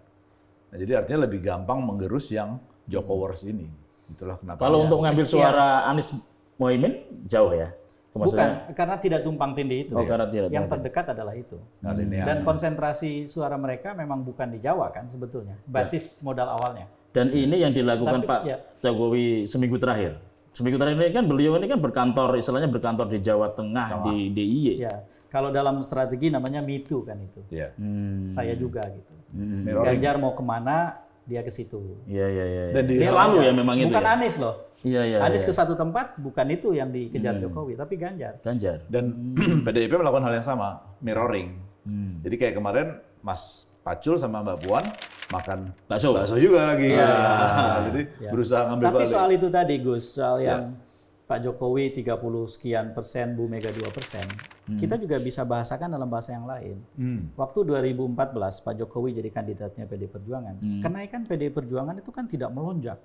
Nah, jadi artinya lebih gampang menggerus yang Jokowers hmm. ini. Itulah kenapa. Kalau ya. untuk
ngambil suara
Anies Mohaimin jauh ya. Bukan,
karena tidak tumpang tindih itu. Oh, karena tidak yang terdekat terdekat adalah itu. Hmm. Dan konsentrasi suara mereka memang bukan di Jawa kan sebetulnya, ya. basis ya. modal awalnya.
Dan ini yang dilakukan Tapi, Pak ya. Jokowi seminggu terakhir. Seminggu terakhir ini kan beliau ini kan berkantor, istilahnya berkantor di Jawa Tengah, Jawa. di DIY. Ya.
Kalau dalam strategi namanya Mitu kan itu.
Ya. Hmm.
Saya juga gitu. Hmm. Ganjar mau kemana, dia ke situ.
Iya iya iya. iya. Dan dia selalu ya memang itu. Bukan ya? Anies loh. Iya iya. Anies ya, ke satu
tempat bukan itu yang dikejar hmm. Jokowi, tapi Ganjar.
Ganjar. Dan PDIP [clears throat]
melakukan hal yang sama, mirroring. Hmm. Jadi kayak kemarin Mas Pacul sama Mbak Puan makan bakso, bakso juga lagi. Ya. ya. [laughs] Jadi ya. berusaha ngambil Tapi balik. soal
itu tadi Gus, soal iya. yang ya Pak Jokowi 30 sekian persen, Bu Mega 2 persen, hmm. kita juga bisa bahasakan dalam bahasa yang lain. Hmm. Waktu 2014 Pak Jokowi jadi kandidatnya PD Perjuangan, hmm. kenaikan PD Perjuangan itu kan tidak melonjak.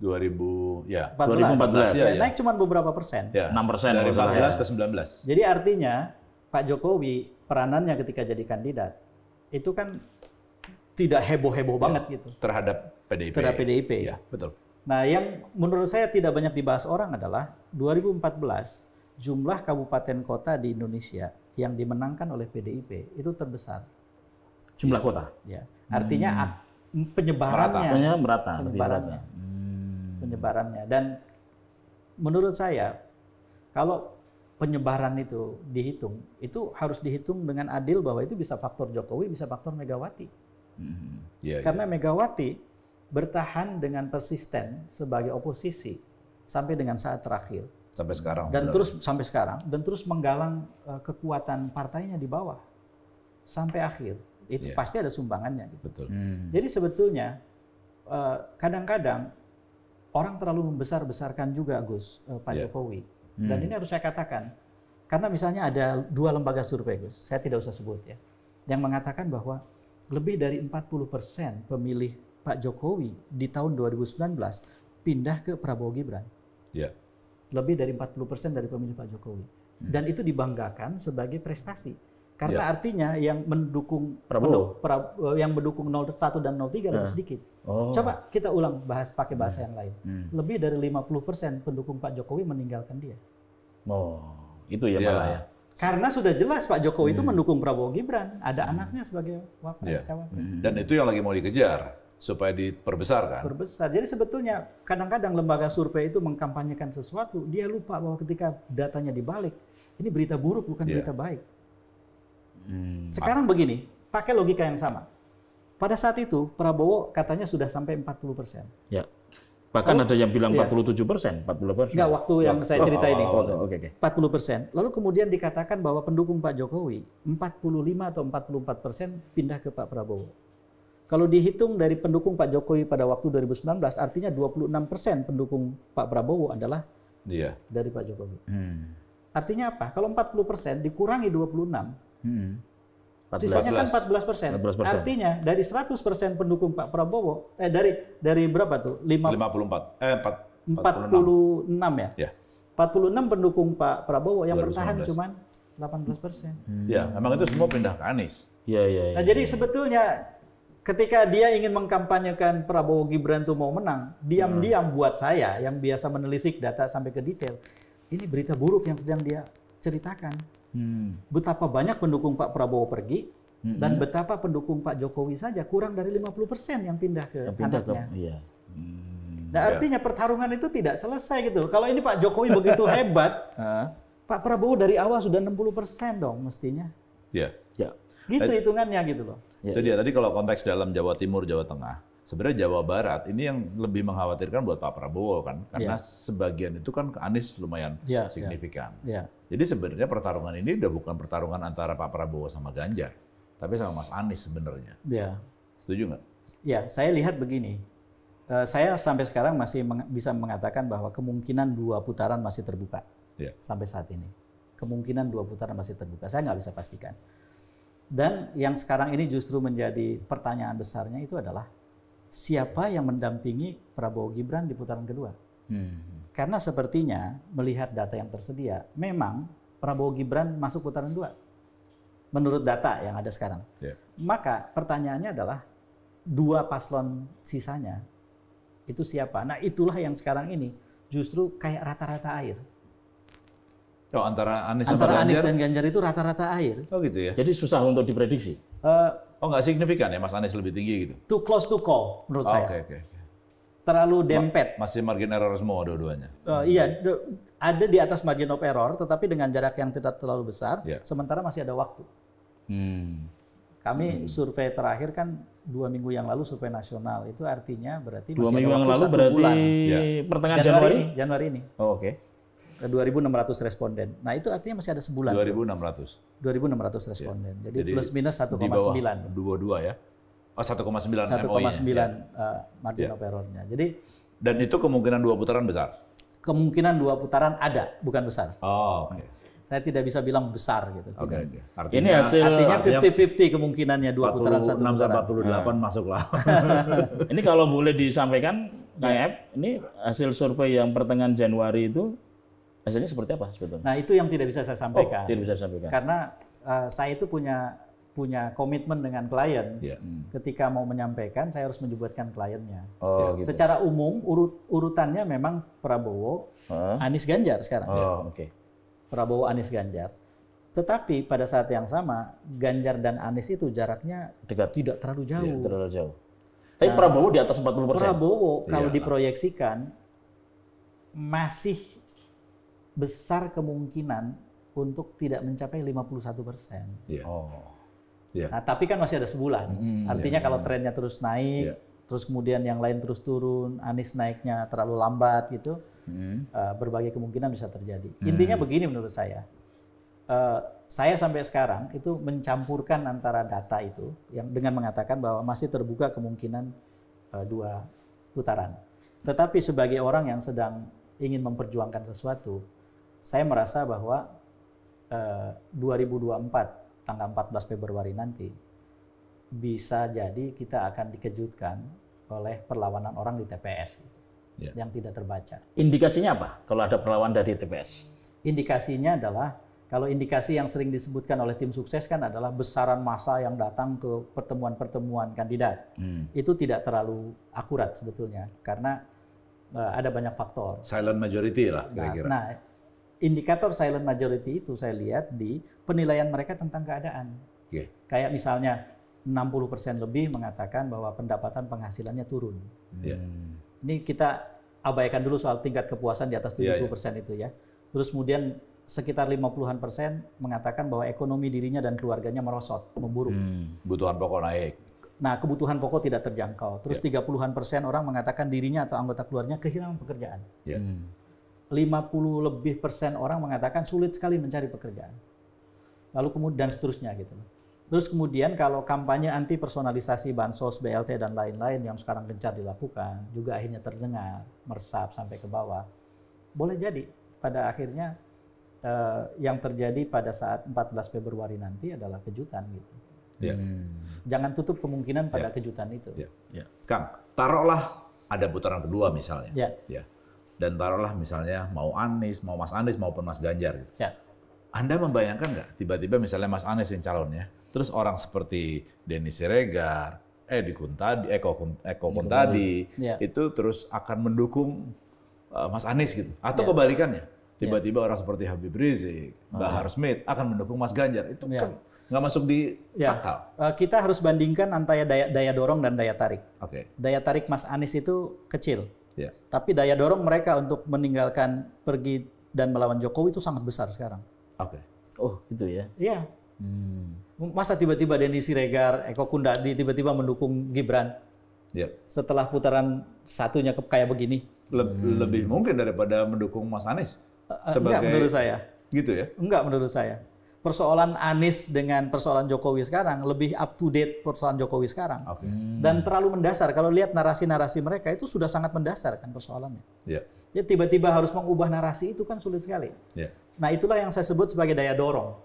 2000 ya
14. 2014 ya, ya. naik cuma beberapa persen. Ya. 6 persen dari 14 ke 19. Jadi artinya Pak Jokowi peranannya ketika jadi kandidat itu kan tidak heboh-heboh ya. banget
gitu terhadap PDIP. Terhadap PDIP. Ya, betul.
Nah, yang menurut saya tidak banyak dibahas orang adalah 2014 jumlah kabupaten kota di Indonesia yang dimenangkan oleh PDIP itu terbesar. Jumlah kota? Ya. Artinya hmm. penyebarannya. Merata. Merata. Ya, ya. Penyebarannya. Hmm. Penyebarannya. Dan menurut saya kalau penyebaran itu dihitung, itu harus dihitung dengan adil bahwa itu bisa faktor Jokowi, bisa faktor Megawati. Hmm. Yeah, Karena yeah. Megawati bertahan dengan persisten sebagai oposisi sampai dengan saat terakhir. Sampai sekarang. Dan benar. terus sampai sekarang dan terus menggalang uh, kekuatan partainya di bawah sampai akhir. Itu yeah. pasti ada sumbangannya. Gitu. Betul. Hmm. Jadi sebetulnya eh, kadang-kadang uh, orang terlalu membesar-besarkan juga Gus uh, Pak yeah. Jokowi. Hmm. Dan ini harus saya katakan karena misalnya ada dua lembaga survei Gus, saya tidak usah sebut ya, yang mengatakan bahwa lebih dari 40 persen pemilih Pak Jokowi di tahun 2019 pindah ke Prabowo Gibran. Ya. Lebih dari 40% persen dari pemilih Pak Jokowi. Hmm. Dan itu dibanggakan sebagai prestasi. Karena ya. artinya yang mendukung Prabowo pra, eh, yang mendukung 01 dan 03 nah. lebih sedikit. Oh. Coba kita ulang bahas pakai bahasa hmm. yang lain. Hmm. Lebih dari 50% persen pendukung Pak Jokowi meninggalkan dia.
Oh, itu ya, ya. malah ya.
Karena sudah jelas Pak Jokowi hmm. itu mendukung Prabowo Gibran, ada hmm. anaknya sebagai wakil. ya.
Dan itu yang lagi mau dikejar supaya diperbesar kan?
Perbesar. Jadi sebetulnya kadang-kadang lembaga survei itu mengkampanyekan sesuatu, dia lupa bahwa ketika datanya dibalik, ini berita buruk bukan yeah. berita baik. Hmm. Sekarang begini, pakai logika yang sama. Pada saat itu Prabowo katanya sudah sampai 40 persen. Ya, Bahkan Lalu, oh, ada yang bilang 47
iya. persen, 40 persen. Enggak, waktu yang saya cerita oh, ini. Oh, oh, okay, okay.
40 persen. Lalu kemudian dikatakan bahwa pendukung Pak Jokowi 45 atau 44 persen pindah ke Pak Prabowo. Kalau dihitung dari pendukung Pak Jokowi pada waktu 2019, artinya 26 persen pendukung Pak Prabowo adalah yeah. dari Pak Jokowi. Hmm. Artinya apa? Kalau 40 persen dikurangi 26,
hmm. 14. sisanya kan 14 persen. Artinya
dari 100 persen pendukung Pak Prabowo, eh dari dari berapa tuh? 5, 54. Eh 4, 46. 46 ya? Yeah. Iya. 46 pendukung Pak Prabowo yang 2019. bertahan cuma 18 persen. Hmm. Ya,
memang itu semua pindah ke Anies. Ya, ya, ya. Nah, iya, jadi
iya. sebetulnya ketika dia ingin mengkampanyekan Prabowo Gibran itu mau menang, diam-diam hmm. buat saya yang biasa menelisik data sampai ke detail, ini berita buruk yang sedang dia ceritakan. Hmm. Betapa banyak pendukung Pak Prabowo pergi hmm. dan betapa pendukung Pak Jokowi saja kurang dari 50% yang pindah ke yang pindah anaknya. Ke, iya. hmm, nah, artinya artinya pertarungan itu tidak selesai gitu. Kalau ini Pak Jokowi begitu hebat, [laughs] Pak Prabowo dari awal sudah 60% dong mestinya.
Yeah. Yeah Gitu
hitungannya gitu loh.
Iya, itu dia iya. tadi kalau konteks dalam Jawa Timur, Jawa Tengah, sebenarnya Jawa Barat ini yang lebih mengkhawatirkan buat Pak Prabowo kan iya. karena yeah. sebagian itu kan ke Anies lumayan yeah, signifikan. Yeah. Yeah. Jadi sebenarnya pertarungan ini udah bukan pertarungan antara Pak Prabowo sama Ganjar, tapi sama Mas Anies sebenarnya. Yeah. Setuju nggak?
Ya, saya lihat begini. Uh, saya sampai sekarang masih bisa mengatakan bahwa kemungkinan dua putaran masih terbuka yeah. sampai saat ini. Kemungkinan dua putaran masih terbuka. Saya nggak bisa pastikan. Dan yang sekarang ini justru menjadi pertanyaan besarnya itu adalah siapa yang mendampingi Prabowo Gibran di putaran kedua? Hmm. Karena sepertinya melihat data yang tersedia, memang Prabowo Gibran masuk putaran dua. Menurut data yang ada sekarang. Yeah. Maka pertanyaannya adalah dua paslon sisanya itu siapa? Nah itulah yang sekarang ini justru kayak rata-rata air.
Oh, antara Anies antara Anies dan
Ganjar itu rata-rata air.
Oh gitu ya. Jadi susah untuk diprediksi. Uh, oh nggak signifikan ya Mas Anies lebih tinggi gitu.
Too close to call menurut oh, saya. Oke okay, oke. Okay, Terlalu dempet. Ma
masih margin error semua dua-duanya.
Uh, iya, ada di atas margin of error, tetapi dengan jarak yang tidak terlalu besar. Yeah. Sementara masih ada waktu. Hmm. Kami hmm. survei terakhir kan dua minggu yang lalu survei nasional itu artinya berarti dua minggu yang lalu berarti bulan. Ya. pertengahan Januari Januari ini. Januari ini. Oh, Oke. Okay. 2.600 eh, responden. Nah itu artinya masih ada sebulan. 2.600. 2.600 responden. Ya. Jadi, Jadi plus minus 1,9. Di bawah
22 ya. Oh 1,9 MOI-nya. 1,9 ya.
uh, margin ya. of error-nya. Jadi dan itu kemungkinan dua putaran besar. Kemungkinan dua putaran ada, bukan besar. Oh, oke. Okay. Saya tidak bisa bilang besar gitu. Oke. Okay, Artinya, Ini hasil artinya 50-50 kemungkinannya dua putaran satu putaran. 48 nah. masuklah.
ini kalau boleh disampaikan, Kang iya. ini hasil survei yang pertengahan Januari itu Hasilnya seperti apa sebetulnya? Nah
itu yang tidak bisa saya oh, sampaikan. Oh, tidak bisa sampaikan. Karena uh, saya itu punya punya komitmen dengan klien. Yeah. Hmm. Ketika mau menyampaikan, saya harus menyebutkan kliennya. Oh, ya. gitu. Secara umum urut, urutannya memang Prabowo, huh? Anies Ganjar sekarang. Oh, ya. oke. Okay. Prabowo, Anies Ganjar. Tetapi pada saat yang sama, Ganjar dan Anies itu jaraknya
Dekat. tidak terlalu iya, jauh. Yeah, terlalu jauh. Tapi nah, Prabowo di atas 40 persen. Prabowo kalau yeah.
diproyeksikan masih besar kemungkinan untuk tidak mencapai 51 persen. Yeah. Oh. Yeah. Nah, tapi kan masih ada sebulan. Mm, Artinya yeah, kalau trennya terus naik, yeah. terus kemudian yang lain terus turun, Anies naiknya terlalu lambat gitu, mm. uh, berbagai kemungkinan bisa terjadi. Mm. Intinya begini menurut saya. Uh, saya sampai sekarang itu mencampurkan antara data itu yang dengan mengatakan bahwa masih terbuka kemungkinan uh, dua putaran. Tetapi sebagai orang yang sedang ingin memperjuangkan sesuatu, saya merasa bahwa eh, uh, 2024 tanggal 14 Februari nanti bisa jadi kita akan dikejutkan oleh perlawanan orang di TPS gitu, yeah. yang tidak terbaca.
Indikasinya apa kalau ada perlawanan dari TPS?
Indikasinya adalah kalau indikasi yang sering disebutkan oleh tim sukses kan adalah besaran massa yang datang ke pertemuan-pertemuan kandidat. Hmm. Itu tidak terlalu akurat sebetulnya karena uh, ada banyak faktor. Silent
majority lah kira-kira. Nah,
nah indikator silent majority itu saya lihat di penilaian mereka tentang keadaan. Yeah. Kayak misalnya 60% lebih mengatakan bahwa pendapatan penghasilannya turun. Yeah. Hmm. Ini kita abaikan dulu soal tingkat kepuasan di atas 70% yeah, yeah. itu ya. Terus kemudian sekitar 50-an persen mengatakan bahwa ekonomi dirinya dan keluarganya merosot, memburuk.
Hmm, kebutuhan pokok naik.
Nah, kebutuhan pokok tidak terjangkau. Terus yeah. 30-an persen orang mengatakan dirinya atau anggota keluarganya kehilangan pekerjaan. Yeah. Hmm. 50 lebih persen orang mengatakan sulit sekali mencari pekerjaan. Lalu kemudian seterusnya gitu. Terus kemudian kalau kampanye anti personalisasi bansos, BLT dan lain-lain yang sekarang gencar dilakukan juga akhirnya terdengar, meresap sampai ke bawah. Boleh jadi pada akhirnya eh, yang terjadi pada saat 14 Februari nanti adalah kejutan gitu. Yeah. Hmm. Jangan tutup kemungkinan pada yeah. kejutan itu. Yeah.
Yeah. Kang, taruhlah ada putaran kedua misalnya. Yeah. Yeah dan taruhlah misalnya mau Anies, mau Mas Anies maupun Mas Ganjar gitu. Ya. Anda membayangkan nggak tiba-tiba misalnya Mas Anies yang calonnya, terus orang seperti Denny Siregar, di Kuntadi, Eko, Eko Kuntadi, ya. itu terus akan mendukung uh, Mas Anies gitu, atau ya. kebalikannya, tiba-tiba ya. orang seperti Habib Rizik, oh. Bahar Smith akan mendukung Mas
Ganjar, itu ya. kan nggak masuk di ya. akal. Eh, kita harus bandingkan antara daya, daya dorong dan daya tarik. Okay. Daya tarik Mas Anies itu kecil Yeah. Tapi daya dorong mereka untuk meninggalkan pergi dan melawan Jokowi itu sangat besar sekarang.
Oke. Okay. Oh, gitu ya.
Iya. Hmm. Masa tiba-tiba Denny Siregar, Eko Kundadi tiba-tiba mendukung Gibran? Ya. Setelah putaran satunya kayak begini. Le hmm. Lebih mungkin daripada mendukung Mas Anies. Eh, eh, sebagai... Enggak menurut saya. Gitu ya? Enggak menurut saya persoalan Anies dengan persoalan Jokowi sekarang lebih up to date persoalan Jokowi sekarang okay. dan terlalu mendasar kalau lihat narasi-narasi mereka itu sudah sangat mendasar kan persoalannya yeah. ya tiba-tiba harus mengubah narasi itu kan sulit sekali yeah. nah itulah yang saya sebut sebagai daya dorong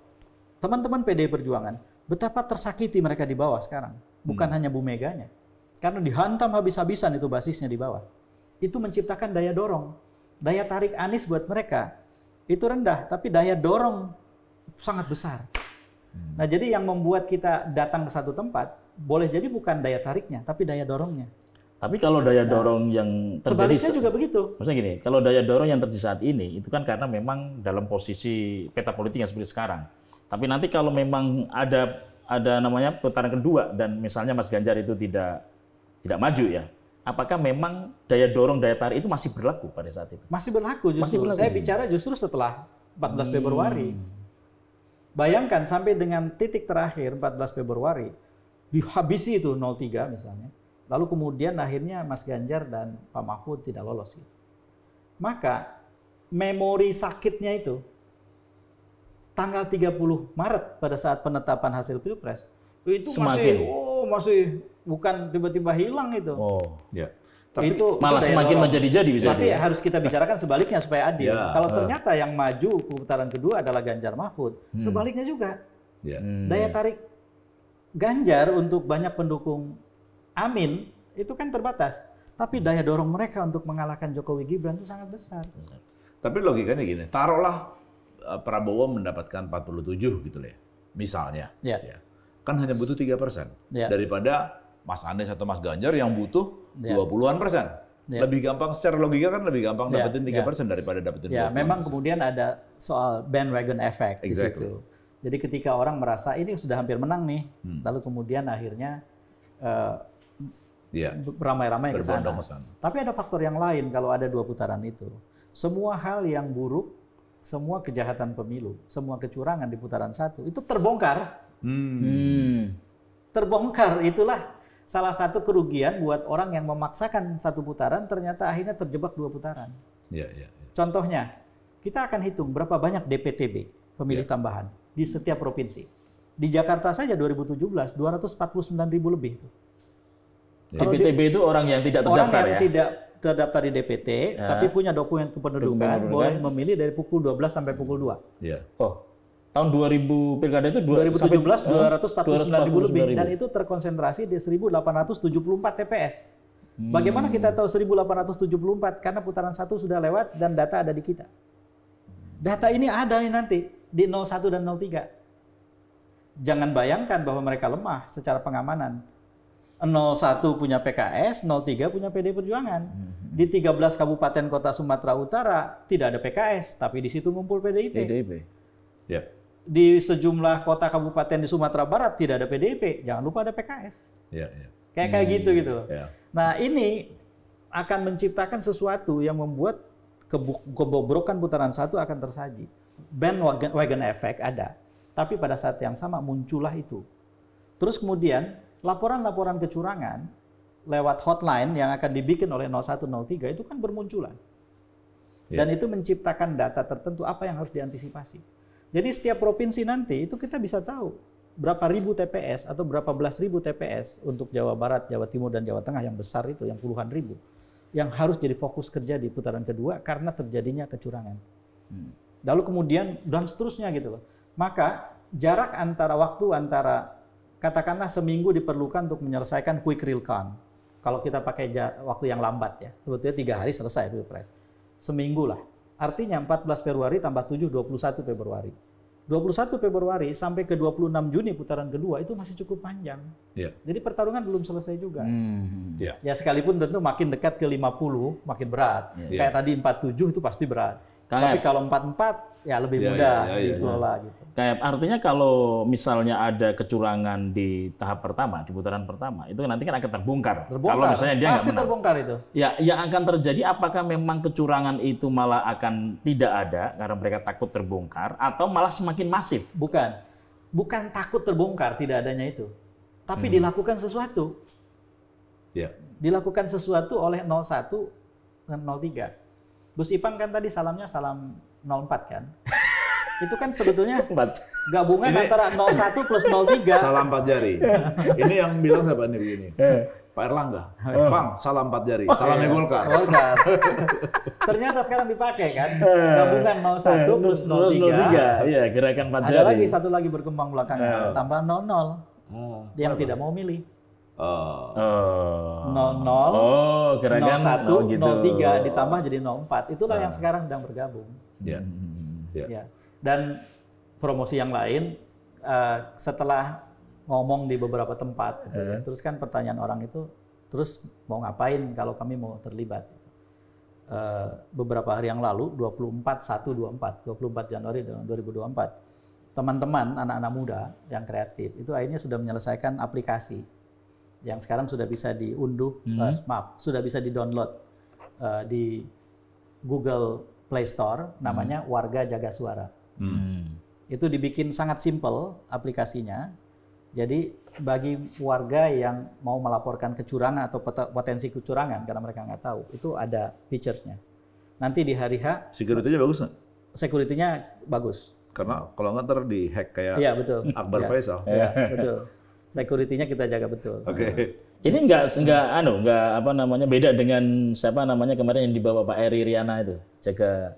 teman-teman PD Perjuangan betapa tersakiti mereka di bawah sekarang bukan hmm. hanya Bu Meganya karena dihantam habis-habisan itu basisnya di bawah itu menciptakan daya dorong daya tarik Anies buat mereka itu rendah tapi daya dorong sangat besar. Hmm. Nah, jadi yang membuat kita datang ke satu tempat boleh jadi bukan daya tariknya, tapi daya dorongnya.
Tapi kalau daya nah, dorong nah, yang terjadi sebaliknya juga begitu. Maksudnya gini, kalau daya dorong yang terjadi saat ini itu kan karena memang dalam posisi peta politik yang seperti sekarang. Tapi nanti kalau memang ada ada namanya putaran kedua dan misalnya Mas Ganjar itu tidak tidak maju ya, apakah memang daya dorong daya tarik itu masih berlaku pada saat itu?
Masih berlaku justru. Masih berlaku. Saya bicara justru setelah 14 hmm. Februari. Bayangkan sampai dengan titik terakhir 14 Februari dihabisi itu 03 misalnya. Lalu kemudian akhirnya Mas Ganjar dan Pak Mahfud tidak lolos gitu. Maka memori sakitnya itu tanggal 30 Maret pada saat penetapan hasil Pilpres itu masih oh masih bukan tiba-tiba hilang itu. Oh, ya. Yeah. Tapi itu malah itu semakin menjadi-jadi bisa. Tapi ya. harus kita bicarakan sebaliknya supaya adil. Ya, Kalau uh. ternyata yang maju putaran kedua adalah Ganjar Mahfud, hmm. sebaliknya juga.
Ya. Hmm. Daya tarik
Ganjar untuk banyak pendukung Amin itu kan terbatas. Tapi daya dorong mereka untuk mengalahkan Jokowi Gibran itu sangat besar.
Tapi logikanya gini, taruhlah eh, Prabowo mendapatkan 47 gitu ya. Misalnya. Ya. ya. Kan hanya butuh 3% ya. daripada Mas Anies atau Mas Ganjar yang butuh ya. dua puluh an persen. Ya. Lebih gampang secara logika kan lebih gampang yeah. dapetin tiga yeah. persen daripada dapetin yeah. Ya memang
kemudian ada soal bandwagon effect exactly. di situ. Jadi ketika orang merasa ini sudah hampir menang nih, hmm. lalu kemudian akhirnya uh, eh, yeah. ramai-ramai ke sana. Tapi ada faktor yang lain kalau ada dua putaran itu. Semua hal yang buruk, semua kejahatan pemilu, semua kecurangan di putaran satu itu terbongkar. Hmm. Hmm. Terbongkar itulah salah satu kerugian buat orang yang memaksakan satu putaran ternyata akhirnya terjebak dua putaran. Ya, ya, ya. Contohnya, kita akan hitung berapa banyak DPTB pemilih ya. tambahan di setiap provinsi. Di Jakarta saja 2017 249 ribu lebih. Ya.
DPTB di, itu orang yang tidak terdaftar orang yang ya. tidak
terdaftar di DPT ya. tapi punya dokumen kependudukan, dokumen kependudukan boleh memilih dari pukul 12 sampai pukul 2. Ya. Oh, tahun 2000 pilkada
itu 2017 249 eh, ribu lebih dan itu
terkonsentrasi di 1874 TPS. Hmm. Bagaimana kita tahu 1874 karena putaran satu sudah lewat dan data ada di kita. Data ini ada nih nanti di 01 dan 03. Jangan bayangkan bahwa mereka lemah secara pengamanan. 01 punya PKS, 03 punya PD Perjuangan. Hmm. Di 13 kabupaten kota Sumatera Utara tidak ada PKS, tapi di situ ngumpul PDIP. PDIP. Ya. Yeah di sejumlah kota kabupaten di Sumatera Barat tidak ada PDIP, jangan lupa ada PKS. Ya, ya. Kayak kayak gitu, hmm, gitu gitu. Ya. Nah ini akan menciptakan sesuatu yang membuat kebobrokan putaran satu akan tersaji. Bandwagon wagon effect ada, tapi pada saat yang sama muncullah itu. Terus kemudian laporan-laporan kecurangan lewat hotline yang akan dibikin oleh 0103 itu kan bermunculan. Iya. Dan ya. itu menciptakan data tertentu apa yang harus diantisipasi. Jadi setiap provinsi nanti itu kita bisa tahu berapa ribu TPS atau berapa belas ribu TPS untuk Jawa Barat, Jawa Timur, dan Jawa Tengah yang besar itu, yang puluhan ribu, yang harus jadi fokus kerja di putaran kedua karena terjadinya kecurangan. Hmm. Lalu kemudian dan seterusnya gitu loh. Maka jarak antara waktu antara katakanlah seminggu diperlukan untuk menyelesaikan quick real count. Kalau kita pakai waktu yang lambat ya, sebetulnya tiga hari selesai pilpres, seminggu lah. Artinya 14 Februari tambah 7 21 Februari. 21 Februari sampai ke 26 Juni putaran kedua itu masih cukup panjang. Yeah. Jadi pertarungan belum selesai juga. Hmm. Yeah. Ya sekalipun tentu makin dekat ke 50 makin berat. Yeah. Kayak yeah. tadi 47 itu pasti berat. Tapi kalau empat empat ya lebih ya, mudah ya, ya, dikelola ya. gitu. Kayak artinya kalau
misalnya ada kecurangan di tahap pertama, di putaran pertama, itu nanti kan akan terbongkar. terbongkar. Kalau misalnya dia pasti
terbongkar itu.
Ya, yang akan terjadi apakah memang kecurangan itu malah akan tidak ada karena mereka takut terbongkar atau malah semakin masif? Bukan.
Bukan takut terbongkar tidak adanya itu. Tapi hmm. dilakukan sesuatu. Ya. Dilakukan sesuatu oleh 01 dan 03 Gus Ipang kan tadi salamnya salam 04 kan? [laughs] itu kan sebetulnya gabungan ini, antara 01 plus 03. Salam 4 jari. [laughs] Ini yang bilang siapa nih begini? Eh. Pak
Erlangga, eh. oh. Bang, salam 4 jari, salamnya oh, Golkar. Golkar.
[laughs] Ternyata sekarang dipakai kan, eh. gabungan 01 plus 03. Iya, gerakan 4 jari. Ada lagi satu lagi berkembang belakangan, tambah 00. Oh, yang tidak mau milih. Uh, oh. 00, oh, kira -kira 01, gitu. 03 ditambah jadi 04. Itulah nah. yang ah. sekarang sedang bergabung. Ya. Yeah. Hmm, yeah. Ya. Dan promosi yang lain uh, setelah ngomong di beberapa tempat, gitu, ya, eh. terus kan pertanyaan orang itu, terus mau ngapain kalau kami mau terlibat? Uh, beberapa hari yang lalu, 24 124, 24 Januari 2024, teman-teman anak-anak muda yang kreatif itu akhirnya sudah menyelesaikan aplikasi yang sekarang sudah bisa diunduh, hmm. uh, maaf, sudah bisa di-download uh, di Google Play Store, hmm. namanya hmm. Warga Jaga Suara. Hmm. Itu dibikin sangat simple aplikasinya. Jadi bagi warga yang mau melaporkan kecurangan atau potensi kecurangan karena mereka nggak tahu, itu ada featuresnya. Nanti di hari H. Security-nya bagus nggak? Security-nya bagus. Karena kalau nggak ntar di hack kayak ya, betul. Akbar ya. Faisal. Ya, betul security-nya kita jaga betul. Oke. Okay.
Nah. Ini enggak enggak anu enggak apa namanya beda dengan siapa namanya kemarin yang dibawa Pak Eri Riana itu jaga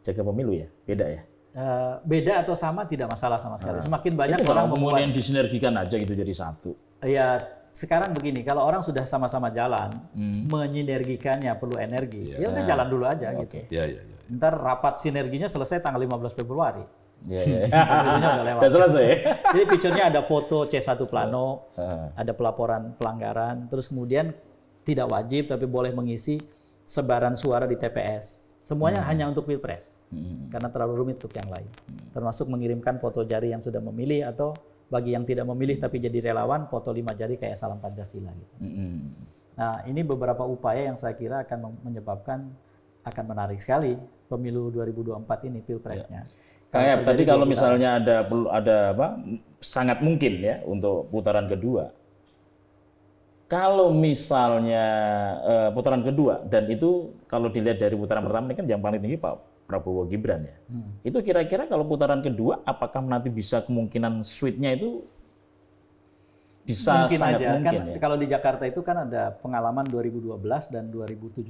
jaga pemilu ya beda ya.
Eh, beda atau sama tidak masalah sama sekali. Ah. Semakin banyak Itu orang membuat yang
disinergikan aja gitu jadi satu.
Iya, sekarang begini, kalau orang sudah sama-sama jalan, hmm. menyinergikannya perlu energi. Ya, ya udah jalan dulu aja okay. gitu. Ya, ya, ya. Ntar rapat sinerginya selesai tanggal 15 Februari.
Iya, [laughs] iya, iya. Sudah selesai. Ya? [laughs] Jadi picture ada
foto C1 plano, iya. ada pelaporan pelanggaran, terus kemudian tidak wajib tapi boleh mengisi sebaran suara di TPS. Semuanya hmm. hanya untuk pilpres, hmm. karena terlalu rumit untuk yang lain. Hmm. Termasuk mengirimkan foto jari yang sudah memilih atau bagi yang tidak memilih tapi jadi relawan foto lima jari kayak salam pancasila gitu. Hmm. Nah ini beberapa upaya yang saya kira akan menyebabkan akan menarik sekali pemilu 2024 ini iya. pilpresnya. Ya. Kang nah, Ep, tadi kalau misalnya
ada ada apa sangat mungkin ya untuk putaran kedua. Kalau misalnya uh, putaran kedua dan itu kalau dilihat dari putaran pertama ini kan yang paling tinggi Pak Prabowo Gibran ya. Hmm. Itu kira-kira kalau putaran kedua apakah nanti bisa kemungkinan sweetnya itu bisa mungkin sangat aja. Kan mungkin kan, ya.
Kalau di Jakarta itu kan ada pengalaman 2012 dan 2017.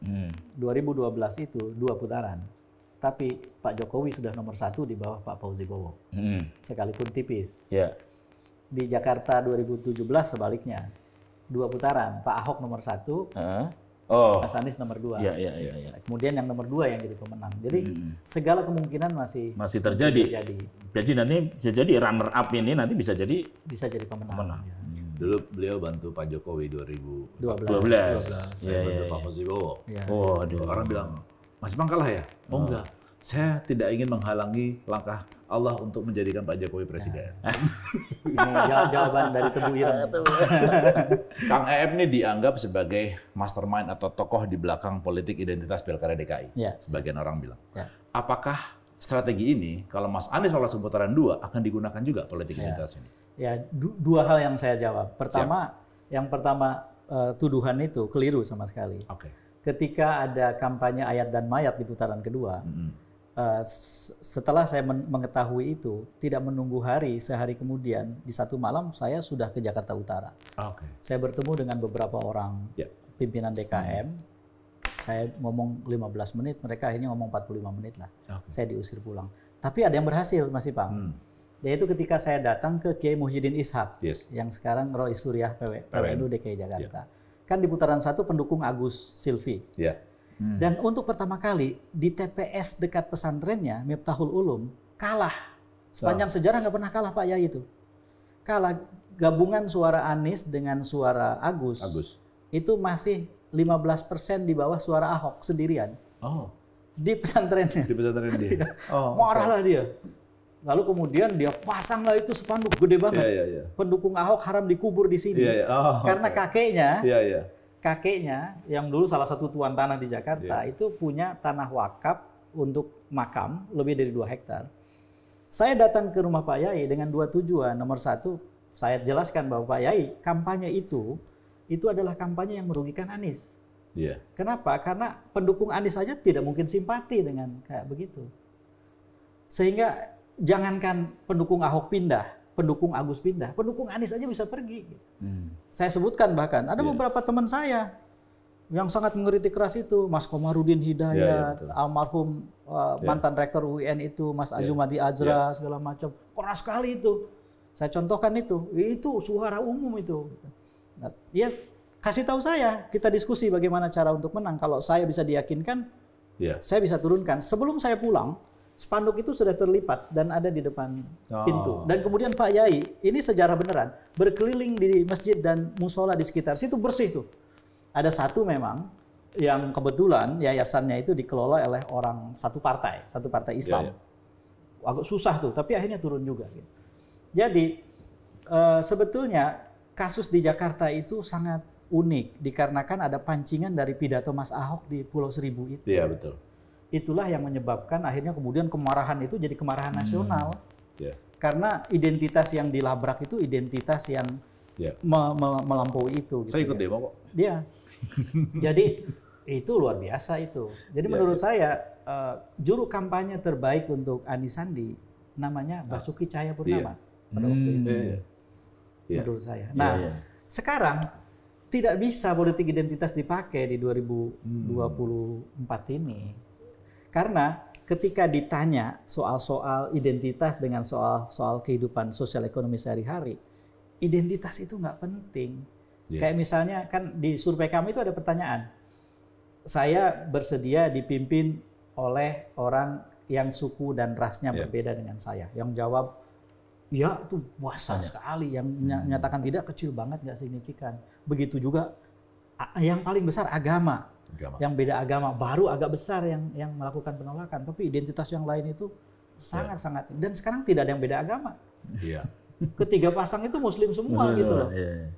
Hmm. 2012 itu dua putaran tapi Pak Jokowi sudah nomor satu di bawah Pak Fauzi Bowo. Hmm. Sekalipun tipis. Yeah. Di Jakarta 2017 sebaliknya. Dua putaran. Pak Ahok nomor satu, uh. oh. Mas Anies nomor dua. Yeah, yeah, yeah, yeah. Kemudian yang nomor dua yang jadi pemenang. Jadi hmm, hmm. segala kemungkinan masih masih terjadi. terjadi.
Jadi nanti bisa jadi runner up ini nanti bisa jadi
bisa jadi pemenang.
pemenang. Ya. Hmm
dulu beliau bantu Pak Jokowi 2012. 2012. 12. Saya yeah, bantu yeah, Pak ya. Fauzi Bowo. Yeah. Oh, aduh. Orang bilang
Mas Bang kalah ya?
Oh, oh. enggak. Saya tidak ingin menghalangi langkah Allah untuk menjadikan Pak Jokowi presiden. Eh.
[laughs] Ini ya, jawaban dari Tebu Ireng.
[laughs] Kang Ef ini dianggap sebagai mastermind atau tokoh di belakang politik identitas Pilkada DKI. Ya. Sebagian orang bilang. Ya. Apakah strategi ini kalau Mas Anies lolos seputaran dua akan digunakan juga politik ya. identitas ini?
Ya, dua hal yang saya jawab. Pertama, Siap. yang pertama eh, tuduhan itu keliru sama sekali. Oke. Okay ketika ada kampanye ayat dan mayat di putaran kedua, mm-hmm. uh, setelah saya men- mengetahui itu, tidak menunggu hari sehari kemudian di satu malam saya sudah ke Jakarta Utara. Ah, okay. Saya bertemu dengan beberapa orang yeah. pimpinan DKM. Saya ngomong 15 menit, mereka akhirnya ngomong 45 menit lah. Ah, okay. Saya diusir pulang. Tapi ada yang berhasil, Mas Ipang. Mm. Yaitu ketika saya datang ke Kiai Muhyiddin Ishak, yes. yang sekarang Rois Surya PW, PW. DKI Jakarta. Yeah kan di putaran satu pendukung Agus Silvi. Ya. Hmm. Dan untuk pertama kali di TPS dekat pesantrennya Miftahul Ulum kalah sepanjang oh. sejarah nggak pernah kalah Pak Yai itu. Kalah gabungan suara Anies dengan suara Agus, Agus. itu masih 15% di bawah suara Ahok sendirian. Oh. Di pesantrennya. Di pesantren dia. [laughs] Iya. oh, Marah dia. Lalu kemudian dia pasanglah itu sepanduk gede banget. Yeah, yeah, yeah. Pendukung Ahok haram dikubur di sini. Yeah, yeah. Oh, Karena okay. kakeknya, yeah, yeah. kakeknya yang dulu salah satu tuan tanah di Jakarta yeah. itu punya tanah wakaf untuk makam lebih dari dua hektar. Saya datang ke rumah Pak Yai dengan dua tujuan. Nomor satu, saya jelaskan bahwa Pak Yai kampanye itu itu adalah kampanye yang merugikan Anies. Yeah. Kenapa? Karena pendukung Anies saja tidak mungkin simpati dengan kayak begitu. Sehingga jangankan pendukung Ahok pindah, pendukung Agus pindah, pendukung Anies aja bisa pergi. Hmm. Saya sebutkan bahkan ada yeah. beberapa teman saya yang sangat mengkritik keras itu, Mas Komarudin Hidayat, yeah, iya, iya, yeah, almarhum uh, yeah. mantan rektor UIN itu, Mas iya. Azumadi Azra yeah. segala macam, keras sekali itu. Saya contohkan itu, itu suara umum itu. Nah, ya kasih tahu saya, kita diskusi bagaimana cara untuk menang. Kalau saya bisa diyakinkan, yeah. saya bisa turunkan. Sebelum saya pulang, spanduk itu sudah terlipat dan ada di depan oh. pintu. Dan kemudian Pak Yai, ini sejarah beneran, berkeliling di masjid dan musola di sekitar situ bersih tuh. Ada satu memang yang kebetulan yayasannya itu dikelola oleh orang satu partai, satu partai Islam. Yeah, yeah. Agak susah tuh, tapi akhirnya turun juga. Gitu. Jadi eh, sebetulnya kasus di Jakarta itu sangat unik dikarenakan ada pancingan dari pidato Mas Ahok di Pulau Seribu itu. Iya betul itulah yang menyebabkan akhirnya kemudian kemarahan itu jadi kemarahan hmm. nasional. Yeah. Karena identitas yang dilabrak itu identitas yang yeah. me me melampaui itu. Gitu saya ikut ya. demo kok. Iya. jadi itu luar biasa itu. Jadi yeah, menurut yeah. saya uh, juru kampanye terbaik untuk Anies Sandi namanya ah. Basuki Cahaya Purnama yeah. pada waktu hmm. itu. Yeah. Iya. Iya. Menurut saya. Iya, nah, yeah. sekarang tidak bisa politik identitas dipakai di 2024 hmm. ini karena ketika ditanya soal-soal identitas dengan soal-soal kehidupan sosial ekonomi sehari-hari, identitas itu nggak penting. Yeah. Kayak misalnya kan di survei kami itu ada pertanyaan, saya bersedia dipimpin oleh orang yang suku dan rasnya yeah. berbeda dengan saya. Yang jawab ya itu puasa sekali, yang hmm. menyatakan tidak kecil banget nggak signifikan. Begitu juga yang paling besar agama agama. yang beda agama baru agak besar yang yang melakukan penolakan tapi identitas yang lain itu sangat yeah. sangat dan sekarang tidak ada yang beda agama yeah. [laughs] ketiga pasang itu muslim semua gitu loh iya, iya.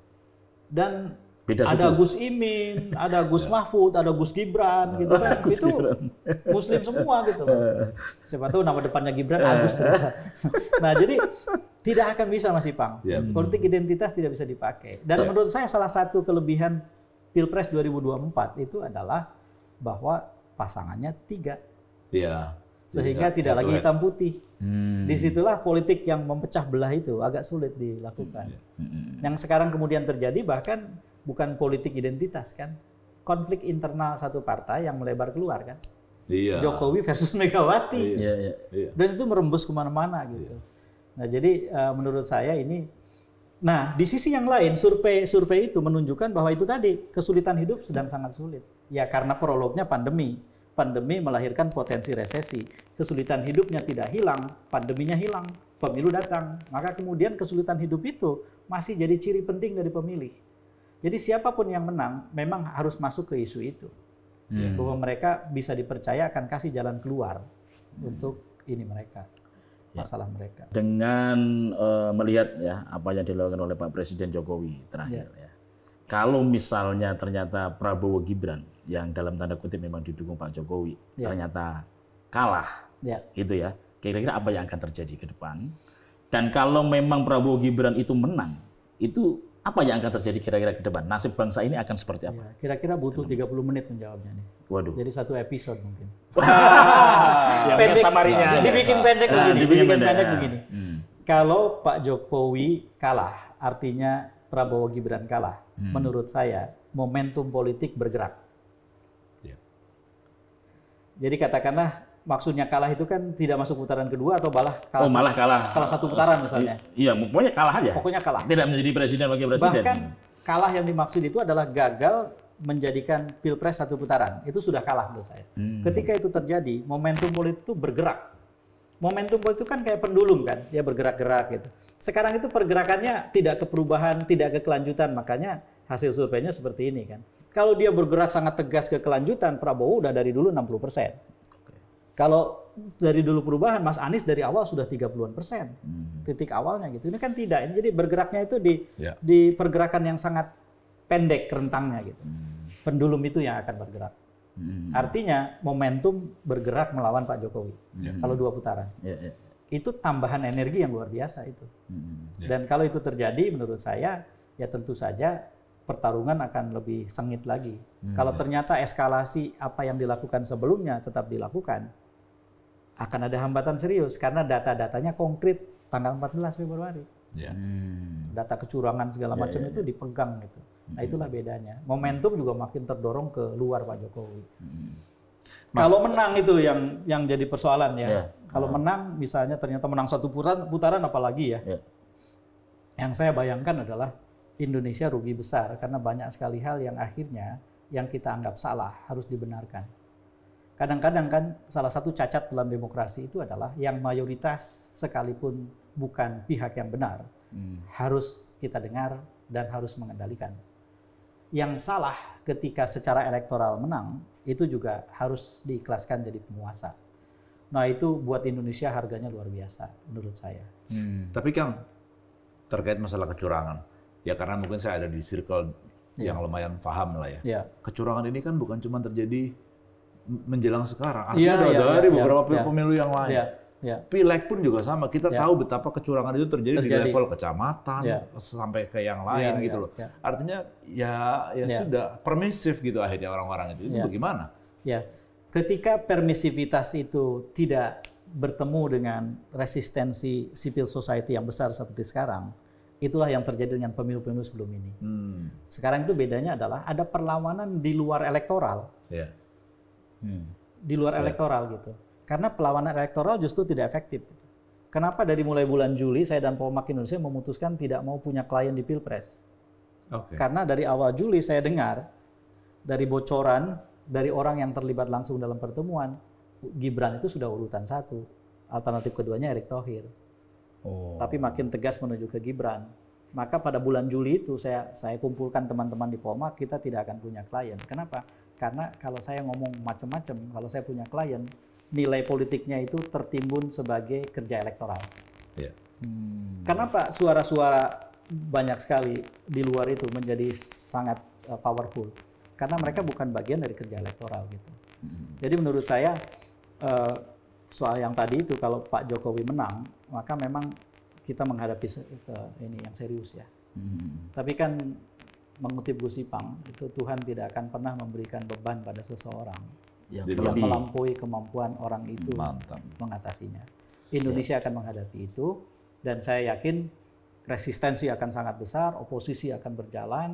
dan beda ada Gus Imin ada Gus [laughs] ya. Mahfud ada Gus Gibran [laughs] gitu kan Gus itu Gibran. muslim semua gitu loh. siapa tahu nama depannya Gibran Agus nah jadi tidak akan bisa Mas Ipang Ya, politik identitas tidak bisa dipakai dan ya. menurut saya salah satu kelebihan Pilpres 2024 itu adalah bahwa pasangannya tiga. Iya. Sehingga ya, tidak ya, lagi hitam putih. Hmm. Disitulah politik yang memecah belah itu agak sulit dilakukan. Iya. Hmm. Yang sekarang kemudian terjadi bahkan bukan politik identitas kan, konflik internal satu partai yang melebar keluar kan.
Iya. Jokowi versus Megawati.
Iya, iya, iya. Dan itu merembus kemana-mana gitu. Nah jadi uh, menurut saya ini Nah, di sisi yang lain, survei-survei itu menunjukkan bahwa itu tadi kesulitan hidup sedang sangat sulit. Ya karena prolognya pandemi. Pandemi melahirkan potensi resesi. Kesulitan hidupnya tidak hilang, pandeminya hilang, pemilu datang. Maka kemudian kesulitan hidup itu masih jadi ciri penting dari pemilih. Jadi siapapun yang menang memang harus masuk ke isu itu. Hmm. Bahwa mereka bisa dipercaya akan kasih jalan keluar hmm. untuk ini mereka. Ya. masalah mereka.
Dengan uh, melihat ya apa yang dilakukan oleh Pak Presiden Jokowi terakhir ya. ya. Kalau misalnya ternyata Prabowo Gibran yang dalam tanda kutip memang didukung Pak Jokowi ya. ternyata kalah. Ya. Gitu ya. Kira-kira apa yang akan terjadi ke depan? Dan kalau memang Prabowo Gibran itu menang, itu apa yang akan terjadi kira-kira ke depan? Nasib bangsa ini akan seperti
apa? Iya, kira-kira ya, butuh 30 menit menjawabnya nih. Waduh. Jadi satu episode mungkin. ya, pendek samarinya. dibikin pendek nah, begini. Dibikin, pendek, pendek begini. Hmm. Kalau Pak Jokowi kalah, artinya Prabowo Gibran kalah. Hmm. Menurut saya momentum politik bergerak. Ya. Jadi katakanlah maksudnya kalah itu kan tidak masuk putaran kedua atau malah kalah. Oh, malah kalah. Kalah satu putaran misalnya. Iya,
pokoknya kalah aja. Pokoknya kalah. Tidak menjadi presiden bagi presiden. Bahkan
kalah yang dimaksud itu adalah gagal menjadikan pilpres satu putaran. Itu sudah kalah menurut saya. Hmm. Ketika itu terjadi, momentum politik itu bergerak. Momentum politik itu kan kayak pendulum kan, dia bergerak-gerak gitu. Sekarang itu pergerakannya tidak ke perubahan, tidak ke kelanjutan, makanya hasil surveinya seperti ini kan. Kalau dia bergerak sangat tegas ke kelanjutan, Prabowo udah dari dulu 60 persen. Kalau dari dulu perubahan, Mas Anies dari awal sudah 30-an persen. Hmm. Titik awalnya gitu. Ini kan tidak. Ini jadi bergeraknya itu di, ya. di pergerakan yang sangat pendek rentangnya gitu. Hmm. Pendulum itu yang akan bergerak. Hmm. Artinya momentum bergerak melawan Pak Jokowi. Hmm. Kalau dua putaran. Yeah, yeah. Itu tambahan energi yang luar biasa itu. Hmm. Yeah. Dan kalau itu terjadi menurut saya, ya tentu saja pertarungan akan lebih sengit lagi. Hmm, Kalau yeah. ternyata eskalasi apa yang dilakukan sebelumnya tetap dilakukan, akan ada hambatan serius karena data-datanya konkret tanggal 14 Februari. Yeah. Hmm. Data kecurangan segala yeah, macam yeah, itu iya. dipegang gitu. Nah hmm. itulah bedanya. Momentum juga makin terdorong ke luar Pak Jokowi. Hmm. Kalau menang itu yang yang jadi persoalan ya. Yeah. Kalau hmm. menang misalnya ternyata menang satu putaran, putaran apalagi ya. Yeah. Yang saya bayangkan adalah Indonesia rugi besar karena banyak sekali hal yang akhirnya yang kita anggap salah harus dibenarkan. Kadang-kadang kan salah satu cacat dalam demokrasi itu adalah yang mayoritas sekalipun bukan pihak yang benar hmm. harus kita dengar dan harus mengendalikan. Yang salah ketika secara elektoral menang itu juga harus diikhlaskan jadi penguasa. Nah itu buat Indonesia harganya luar biasa menurut saya. Hmm. Tapi Kang
terkait masalah kecurangan ya karena mungkin saya ada di circle iya. yang lumayan paham lah ya. Yeah. Kecurangan ini kan bukan cuma terjadi menjelang sekarang. Artinya ya, ya, dari ya, beberapa ya, pemilu ya. yang lain. Ya, ya. Pileg pun juga sama. Kita ya. tahu betapa kecurangan itu terjadi, terjadi. di level kecamatan ya. sampai ke yang lain ya, gitu ya, loh. Ya. Artinya ya, ya ya sudah permisif gitu akhirnya orang-orang itu. Itu ya. bagaimana?
Ya. Ketika permisivitas itu tidak bertemu dengan resistensi civil society yang besar seperti sekarang, itulah yang terjadi dengan pemilu-pemilu sebelum ini. Hmm. Sekarang itu bedanya adalah ada perlawanan di luar elektoral. Yeah di luar iya. elektoral gitu. Karena pelawanan elektoral justru tidak efektif. Kenapa dari mulai bulan Juli saya dan Polmark Indonesia memutuskan tidak mau punya klien di Pilpres? Okay. Karena dari awal Juli saya dengar dari bocoran dari orang yang terlibat langsung dalam pertemuan, Gibran itu sudah urutan satu. Alternatif keduanya Erick Thohir. Oh. Tapi makin tegas menuju ke Gibran. Maka pada bulan Juli itu saya saya kumpulkan teman-teman di Polmark, kita tidak akan punya klien. Kenapa? Karena kalau saya ngomong macam-macam, kalau saya punya klien, nilai politiknya itu tertimbun sebagai kerja elektoral. Yeah. Hmm. Kenapa suara-suara banyak sekali di luar itu menjadi sangat uh, powerful? Karena mereka bukan bagian dari kerja elektoral gitu. Hmm. Jadi menurut saya uh, soal yang tadi itu kalau Pak Jokowi menang, maka memang kita menghadapi ini yang serius ya. Hmm. Tapi kan mengutip Gusipang itu Tuhan tidak akan pernah memberikan beban pada seseorang ya, yang, yang lebih. melampaui kemampuan orang itu Mantap. mengatasinya. Indonesia ya. akan menghadapi itu dan saya yakin resistensi akan sangat besar, oposisi akan berjalan.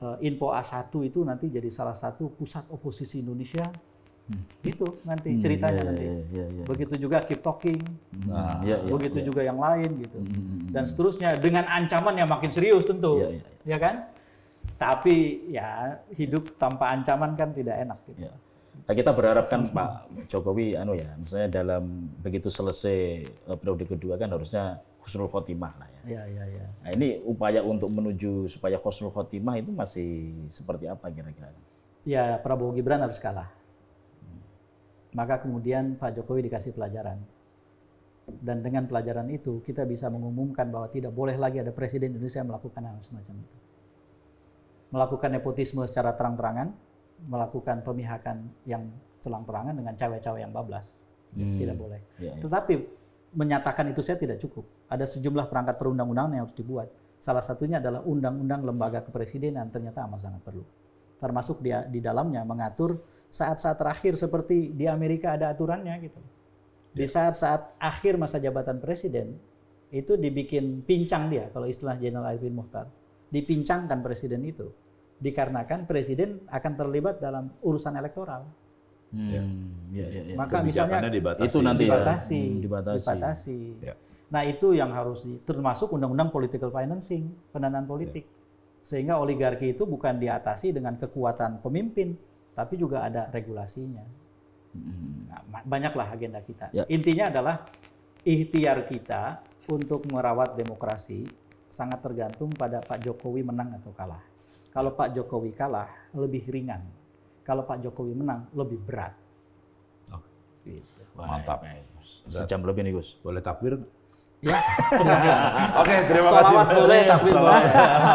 Eh, info A1 itu nanti jadi salah satu pusat oposisi Indonesia. Hmm. Itu nanti hmm, ceritanya hmm, ya, yeah, nanti. Yeah, yeah, yeah. Ya. Begitu juga keep talking.
Hmm, nah, yeah, yeah, begitu
yeah. juga yang lain gitu. Hmm, hmm dan seterusnya dengan ancaman yang makin serius tentu. Yeah, yeah. Ya kan? Tapi ya hidup tanpa ancaman kan tidak enak. Gitu. Ya.
Nah, kita berharapkan Pak Jokowi, anu ya, misalnya dalam begitu selesai eh, periode kedua kan harusnya khusnul khotimah lah ya. Ya, ya, ya. Nah ini upaya untuk menuju supaya khusnul khotimah itu masih seperti apa kira-kira?
Ya Prabowo Gibran harus kalah. Maka kemudian Pak Jokowi dikasih pelajaran dan dengan pelajaran itu kita bisa mengumumkan bahwa tidak boleh lagi ada presiden Indonesia yang melakukan hal semacam itu melakukan nepotisme secara terang-terangan, melakukan pemihakan yang terang-terangan dengan cawe-cawe yang bablas.
Ya, hmm. Tidak boleh.
Ya, ya. Tetapi menyatakan itu saya tidak cukup. Ada sejumlah perangkat perundang-undangan yang harus dibuat. Salah satunya adalah undang-undang lembaga kepresidenan ternyata amat sangat perlu. Termasuk dia di dalamnya mengatur saat-saat terakhir seperti di Amerika ada aturannya gitu. Di ya. saat-saat akhir masa jabatan presiden itu dibikin pincang dia kalau istilah Jenderal Arifin Muhtar dipincangkan presiden itu dikarenakan presiden akan terlibat dalam urusan elektoral.
Hmm. Ya, ya, ya. ya. Maka misalnya dibatasi, itu nanti ya. dibatasi, ya. dibatasi.
dibatasi. Ya. Nah itu yang harus di, termasuk undang-undang political financing pendanaan politik ya. sehingga oligarki itu bukan diatasi dengan kekuatan pemimpin tapi juga ada regulasinya. Hmm. Nah, banyaklah agenda kita. Ya. Intinya adalah ikhtiar kita untuk merawat demokrasi sangat tergantung pada Pak Jokowi menang atau kalah. Kalau Pak Jokowi kalah, lebih ringan. Kalau Pak Jokowi menang, lebih berat.
Oh. Gitu.
Mantap. Eh, eh, Sejam lebih nih Gus. Boleh takbir? Ya,
[laughs] Oke, terima kasih. Salawat boleh, takbir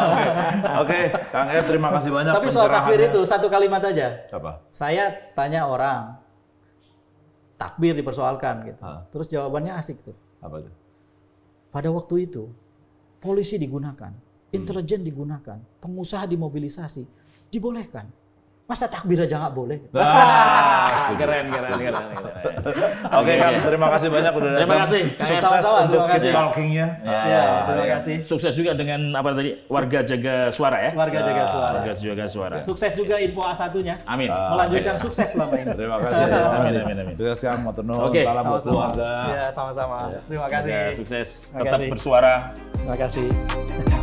[laughs] Oke, Kang Ed, terima kasih banyak. Tapi soal takbir itu,
satu kalimat aja. Apa? Saya tanya orang, takbir dipersoalkan gitu. Ha. Terus jawabannya asik tuh. Apa tuh? Pada waktu itu, polisi digunakan, hmm. intelijen digunakan, pengusaha dimobilisasi, dibolehkan. Masa takbir aja nggak boleh? Nah,
[laughs] keren, keren, keren, keren. Oke
okay, kan, terima kasih banyak udah datang. Terima kasih. Sukses Sama -sama, untuk keep talkingnya. Ya, ya, terima iya.
kasih. Sukses juga dengan apa tadi warga jaga suara ya. Warga jaga nah, suara. Warga jaga suara.
Sukses juga info A satunya. Amin. Ah, Melanjutkan sukses selama ini.
Terima kasih. Terima kasih.
Amin, amin.
Iya, terima kasih kasih. Terno.
Salam buat keluarga. Ya, sama-sama. Terima kasih.
Sukses. Tetap bersuara. Terima kasih.